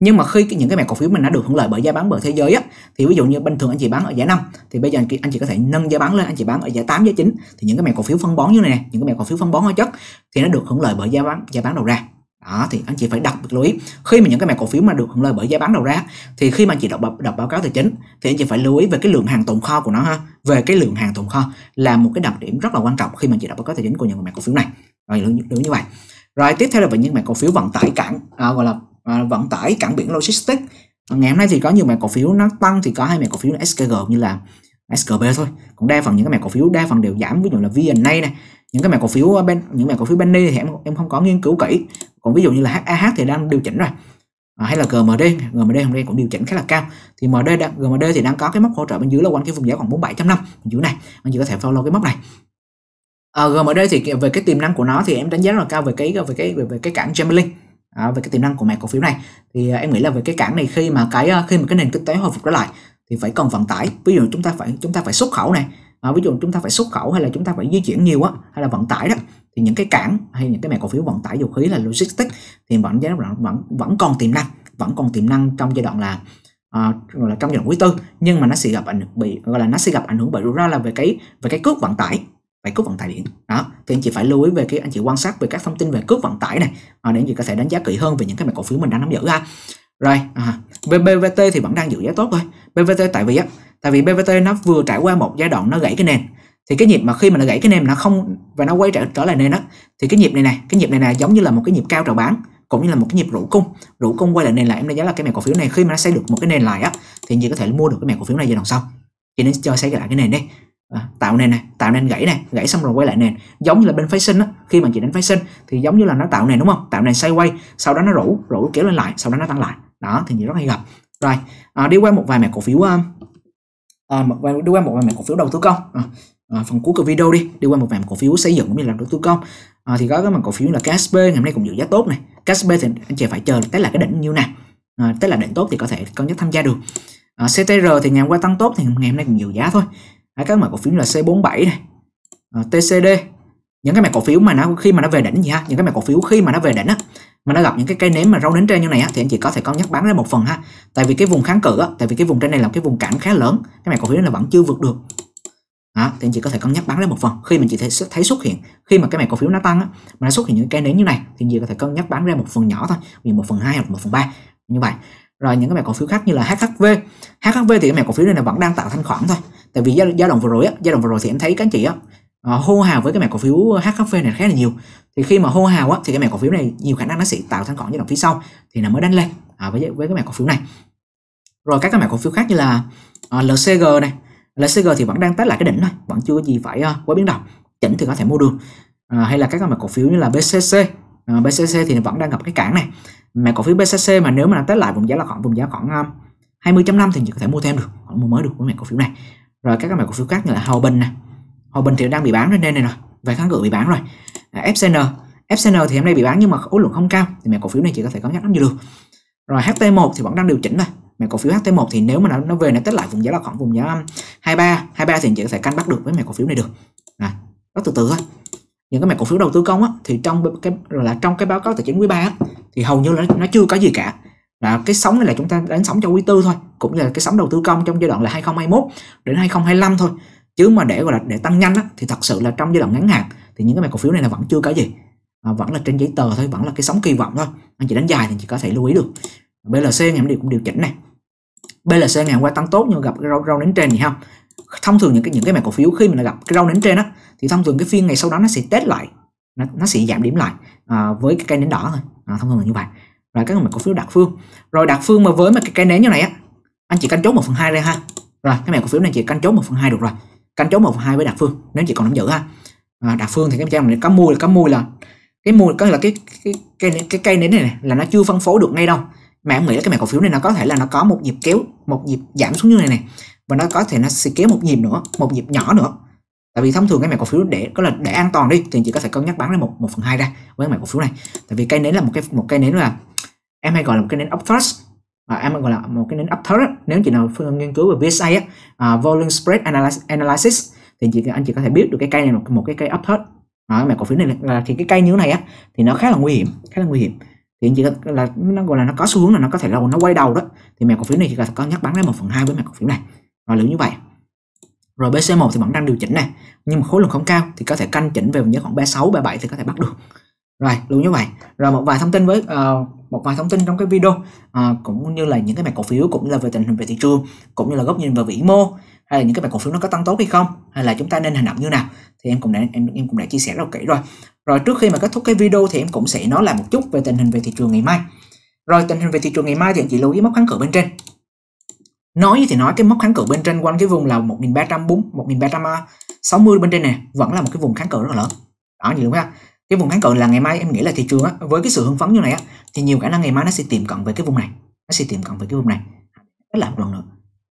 nhưng mà khi những cái mẻ cổ phiếu mình đã được hưởng lợi bởi giá bán bởi thế giới á thì ví dụ như bình thường anh chị bán ở giá 5 thì bây giờ anh chị, anh chị có thể nâng giá bán lên anh chị bán ở giá 8 giá 9 thì những cái mẻ cổ phiếu phân bón như này những cái mẻ cổ phiếu phân bón hóa chất thì nó được hưởng lợi bởi giá bán giá bán đầu ra đó thì anh chị phải đặc biệt lưu ý khi mà những cái mã cổ phiếu mà được hưởng lợi bởi giá bán đầu ra thì khi mà anh chị đọc đọc báo cáo tài chính thì anh chị phải lưu ý về cái lượng hàng tồn kho của nó ha về cái lượng hàng tồn kho là một cái đặc điểm rất là quan trọng khi mà chị đọc báo cáo tài chính của những mã cổ phiếu này rồi lưu, lưu như vậy rồi tiếp theo là về những mã cổ phiếu vận tải cảng à, gọi là à, vận tải cảng biển logistics ngày hôm nay thì có nhiều mã cổ phiếu nó tăng thì có hai mã cổ phiếu là SKG như là SKB thôi còn đa phần những cái mã cổ phiếu đa phần đều giảm ví dụ là VNA này những cái mảng cổ phiếu ờ, bên những mảng cổ phiếu penny thì em em không có nghiên cứu kỹ còn ví dụ như là HAH thì đang điều chỉnh rồi à, hay là GMD GMD hôm nay cũng điều chỉnh khá là cao thì MD đang, GMD thì đang có cái mốc hỗ trợ bên dưới là quanh cái vùng giá khoảng 47.5 dưới này anh chị có thể follow cái mốc này à, ờ, GMD thì về cái tiềm năng của nó thì em đánh giá rất là cao về cái về cái về, về cái cảng Gemelink à, về cái tiềm năng của mảng cổ phiếu này thì em nghĩ là về cái cảng này khi mà cái khi mà cái nền kinh tế hồi phục trở lại thì phải cần vận tải ví dụ chúng ta phải chúng ta phải xuất khẩu này à, ví dụ chúng ta phải xuất khẩu hay là chúng ta phải di chuyển nhiều á hay là vận tải đó thì những cái cảng hay những cái mẻ cổ phiếu vận tải dầu khí là logistics thì vẫn giá vẫn vẫn vẫn còn tiềm năng vẫn còn tiềm năng trong giai đoạn là À, là trong giai đoạn quý tư nhưng mà nó sẽ gặp ảnh bị gọi là nó sẽ gặp ảnh hưởng bởi rủi ro là về cái về cái cước vận tải về cước vận tải điện đó thì anh chị phải lưu ý về cái anh chị quan sát về các thông tin về cước vận tải này à, để anh chị có thể đánh giá kỹ hơn về những cái mã cổ phiếu mình đang nắm giữ ha rồi à, BVT thì vẫn đang giữ giá tốt thôi BVT tại vì á tại vì BVT nó vừa trải qua một giai đoạn nó gãy cái nền thì cái nhịp mà khi mà nó gãy cái nền nó không và nó quay trở trở lại nền đó thì cái nhịp này này cái nhịp này này giống như là một cái nhịp cao trào bán cũng như là một cái nhịp rũ cung rũ cung quay lại nền lại em đánh giá là cái mẻ cổ phiếu này khi mà nó xây được một cái nền lại á thì chị có thể mua được cái mẻ cổ phiếu này giai đoạn sau chị nên cho xây lại cái nền đi à, tạo nền này tạo nền gãy này gãy xong rồi quay lại nền giống như là bên phái sinh á khi mà chị đánh phái sinh thì giống như là nó tạo nền đúng không tạo nền xây quay sau đó nó rũ, rũ kéo lên lại sau đó nó tăng lại đó thì rất hay gặp rồi à, đi qua một vài mẻ cổ phiếu um, à, đi qua một vài mẻ cổ phiếu đầu tư công à, à, phần cuối của video đi đi qua một vài mẻ cổ phiếu xây dựng cũng như là đầu tư công à, thì có cái mảng cổ phiếu là KSB ngày hôm nay cũng giữ giá tốt này KSB thì anh chị phải chờ tới là cái đỉnh như nào à, tới là đỉnh tốt thì có thể cân nhắc tham gia được à, CTR thì ngày hôm qua tăng tốt thì ngày hôm nay cũng giữ giá thôi à, các mảng cổ phiếu là C47 này à, TCD những cái mẻ cổ phiếu mà nó khi mà nó về đỉnh gì ha những cái mẻ cổ phiếu khi mà nó về đỉnh á mà nó gặp những cái cây nến mà rau nến trên như này á, thì anh chị có thể cân nhắc bán ra một phần ha tại vì cái vùng kháng cự á, tại vì cái vùng trên này là cái vùng cản khá lớn cái này cổ phiếu này vẫn chưa vượt được đó, thì anh chị có thể cân nhắc bán ra một phần khi mình chị thấy, xuất hiện khi mà cái mẻ cổ phiếu nó tăng á, mà nó xuất hiện những cái nến như này thì anh chị có thể cân nhắc bán ra một phần nhỏ thôi vì một phần hai hoặc một phần ba như vậy rồi những cái mẻ cổ phiếu khác như là HHV HHV thì cái mẻ cổ phiếu này là vẫn đang tạo thanh khoản thôi tại vì giai, giai đoạn vừa rồi á, giai đoạn vừa rồi thì em thấy các anh chị á, Ờ, hô hào với cái mẻ cổ phiếu ờ, HKV này khá là nhiều thì khi mà hô hào á, thì cái mẻ cổ phiếu này nhiều khả năng nó sẽ tạo thanh khoản dao động phía sau thì nó mới đánh lên à, với với cái mẻ cổ phiếu này rồi các cái mẻ cổ phiếu khác như là uh, ờ, LCG này LCG thì vẫn đang test lại cái đỉnh thôi vẫn chưa có gì phải uh, quá biến động chỉnh thì có thể mua được uh, hay là các cái mẻ cổ phiếu như là BCC uh, BCC thì vẫn đang gặp cái cản này mẻ cổ phiếu BCC mà nếu mà nó test lại vùng giá là khoảng vùng giá khoảng uh, 20.5 thì chỉ có thể mua thêm được mua mới được với mẻ cổ phiếu này rồi các cái mẻ cổ phiếu khác như là Hào Bình này Hòa Bình thì đang bị bán trên đây này rồi và kháng cự bị bán rồi à, FCN FCN thì hôm nay bị bán nhưng mà khối lượng không cao thì mẹ cổ phiếu này chỉ có thể có nhắc lắm như được rồi HT1 thì vẫn đang điều chỉnh thôi mẹ cổ phiếu HT1 thì nếu mà nó, nó về nó tích lại vùng giá là khoảng vùng giá 23 um, 23 thì chỉ có thể canh bắt được với mẹ cổ phiếu này được à, rất từ từ thôi những cái mẹ cổ phiếu đầu tư công á, thì trong cái là trong cái báo cáo tài chính quý ba á, thì hầu như là nó chưa có gì cả là cái sóng này là chúng ta đánh sóng cho quý tư thôi cũng như là cái sóng đầu tư công trong giai đoạn là 2021 đến 2025 thôi chứ mà để gọi là để tăng nhanh á, thì thật sự là trong giai đoạn ngắn hạn thì những cái mã cổ phiếu này là vẫn chưa có gì à, vẫn là trên giấy tờ thôi vẫn là cái sóng kỳ vọng thôi anh chị đánh dài thì chỉ có thể lưu ý được BLC ngày hôm nay cũng điều chỉnh này BLC ngày hôm qua tăng tốt nhưng gặp cái rau, rau nến trên gì không thông thường những cái những cái mã cổ phiếu khi mà gặp cái rau nến trên á thì thông thường cái phiên ngày sau đó nó sẽ test lại nó, nó sẽ giảm điểm lại à, với cái cây nến đỏ thôi à, thông thường là như vậy rồi các mã cổ phiếu đặc phương rồi đặc phương mà với mà cái cây nến như này á anh chị canh chốt một phần hai đây ha rồi cái mã cổ phiếu này chị canh chốt một phần hai được rồi canh chấu một hai với đạt phương nếu chỉ còn nắm giữ ha à, đạt phương thì các này có mua là có mua là cái mua có là cái cái cái, cây nến này, này là nó chưa phân phối được ngay đâu mẹ em nghĩ là cái mã cổ phiếu này nó có thể là nó có một nhịp kéo một nhịp giảm xuống như này này và nó có thể nó sẽ kéo một nhịp nữa một nhịp nhỏ nữa tại vì thông thường cái mã cổ phiếu để có là để an toàn đi thì chỉ có thể cân nhắc bán ra một một phần hai ra với mã cổ phiếu này tại vì cây nến là một cái một cây nến là em hay gọi là một cái nến up first à, em gọi là một cái nến up third nếu chị nào phương nghiên cứu về VSA á, à, volume spread analysis thì chị anh chị có thể biết được cái cây này là một cái cây up third đó, mà cổ phiếu này là, thì cái cây như thế này á thì nó khá là nguy hiểm khá là nguy hiểm thì anh chị là nó gọi là nó có xu hướng là nó có thể là nó quay đầu đó thì mẹ cổ phiếu này chỉ cần có nhắc bán ra một phần hai với mẹ cổ phiếu này rồi lượng như vậy rồi BC1 thì vẫn đang điều chỉnh này nhưng mà khối lượng không cao thì có thể canh chỉnh về những khoảng B6, B7 thì có thể bắt được rồi lượng như vậy rồi một vài thông tin với uh, một vài thông tin trong cái video à, cũng như là những cái mã cổ phiếu cũng như là về tình hình về thị trường cũng như là góc nhìn về vĩ mô hay là những cái mã cổ phiếu nó có tăng tốt hay không hay là chúng ta nên hành động như nào thì em cũng đã em em cũng đã chia sẻ rất kỹ rồi rồi trước khi mà kết thúc cái video thì em cũng sẽ nói lại một chút về tình hình về thị trường ngày mai rồi tình hình về thị trường ngày mai thì anh chị lưu ý mốc kháng cự bên trên nói như thì nói cái mốc kháng cự bên trên quanh cái vùng là một 1340 1360 bên trên này vẫn là một cái vùng kháng cự rất là lớn đó nhiều ha cái vùng kháng cự là ngày mai em nghĩ là thị trường á, với cái sự hưng phấn như này á, thì nhiều khả năng ngày mai nó sẽ tiệm cận về cái vùng này nó sẽ tiệm cận về cái vùng này nó làm lần nữa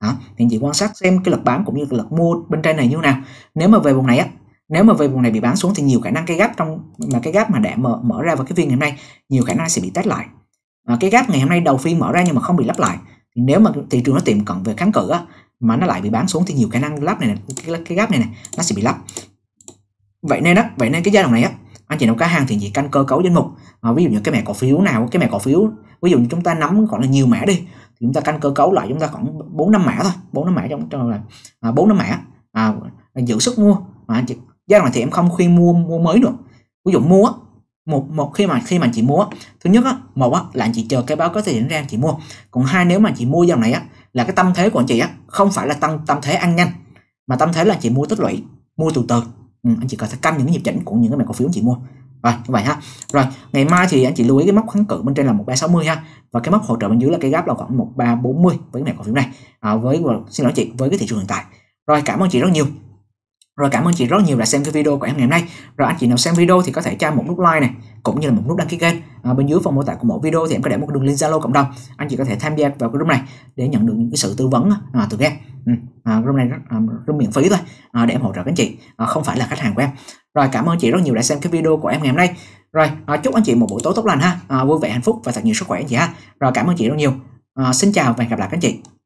đó. thì chị quan sát xem cái lực bán cũng như cái lực mua bên trên này như nào nếu mà về vùng này á nếu mà về vùng này bị bán xuống thì nhiều khả năng cái gap trong mà cái gap mà đã mở, mở ra vào cái phiên ngày hôm nay nhiều khả năng sẽ bị test lại à, cái gap ngày hôm nay đầu phiên mở ra nhưng mà không bị lắp lại thì nếu mà thị trường nó tiệm cận về kháng cự á, mà nó lại bị bán xuống thì nhiều khả năng lắp này, này cái, cái gap này, này nó sẽ bị lắp vậy nên á vậy nên cái giai đoạn này á anh chị nào cá hàng thì gì căn cơ cấu danh mục mà ví dụ như cái mẻ cổ phiếu nào cái mẻ cổ phiếu ví dụ như chúng ta nắm gọi là nhiều mẻ đi thì chúng ta căn cơ cấu lại chúng ta khoảng bốn năm mẻ thôi bốn năm mẻ trong trong là bốn năm mẻ à, giữ sức mua mà anh chị giai đoạn thì em không khuyên mua mua mới được ví dụ mua một một khi mà khi mà chị mua thứ nhất á, một á, là anh chị chờ cái báo có thể diễn ra chị mua còn hai nếu mà chị mua dòng này á, là cái tâm thế của anh chị á, không phải là tâm tâm thế ăn nhanh mà tâm thế là chị mua tích lũy mua từ từ Ừ, anh chị có thể canh những cái nhịp chỉnh của những cái mã cổ phiếu anh chị mua rồi như vậy ha rồi ngày mai thì anh chị lưu ý cái mốc kháng cự bên trên là 1360 ha và cái mốc hỗ trợ bên dưới là cái gap là khoảng 1340 với cái mã cổ phiếu này à, với xin lỗi chị với cái thị trường hiện tại rồi cảm ơn chị rất nhiều rồi cảm ơn chị rất nhiều đã xem cái video của em ngày hôm nay rồi anh chị nào xem video thì có thể cho một nút like này cũng như là một nút đăng ký kênh à, bên dưới phần mô tả của mỗi video thì em có để một đường link zalo cộng đồng anh chị có thể tham gia vào group này để nhận được những cái sự tư vấn à, từ em ừ. à, room này rất à, room miễn phí thôi à, để em hỗ trợ các anh chị à, không phải là khách hàng của em rồi cảm ơn chị rất nhiều đã xem cái video của em ngày hôm nay rồi à, chúc anh chị một buổi tối tốt lành ha à, vui vẻ hạnh phúc và thật nhiều sức khỏe anh chị ha rồi cảm ơn chị rất nhiều à, xin chào và hẹn gặp lại các anh chị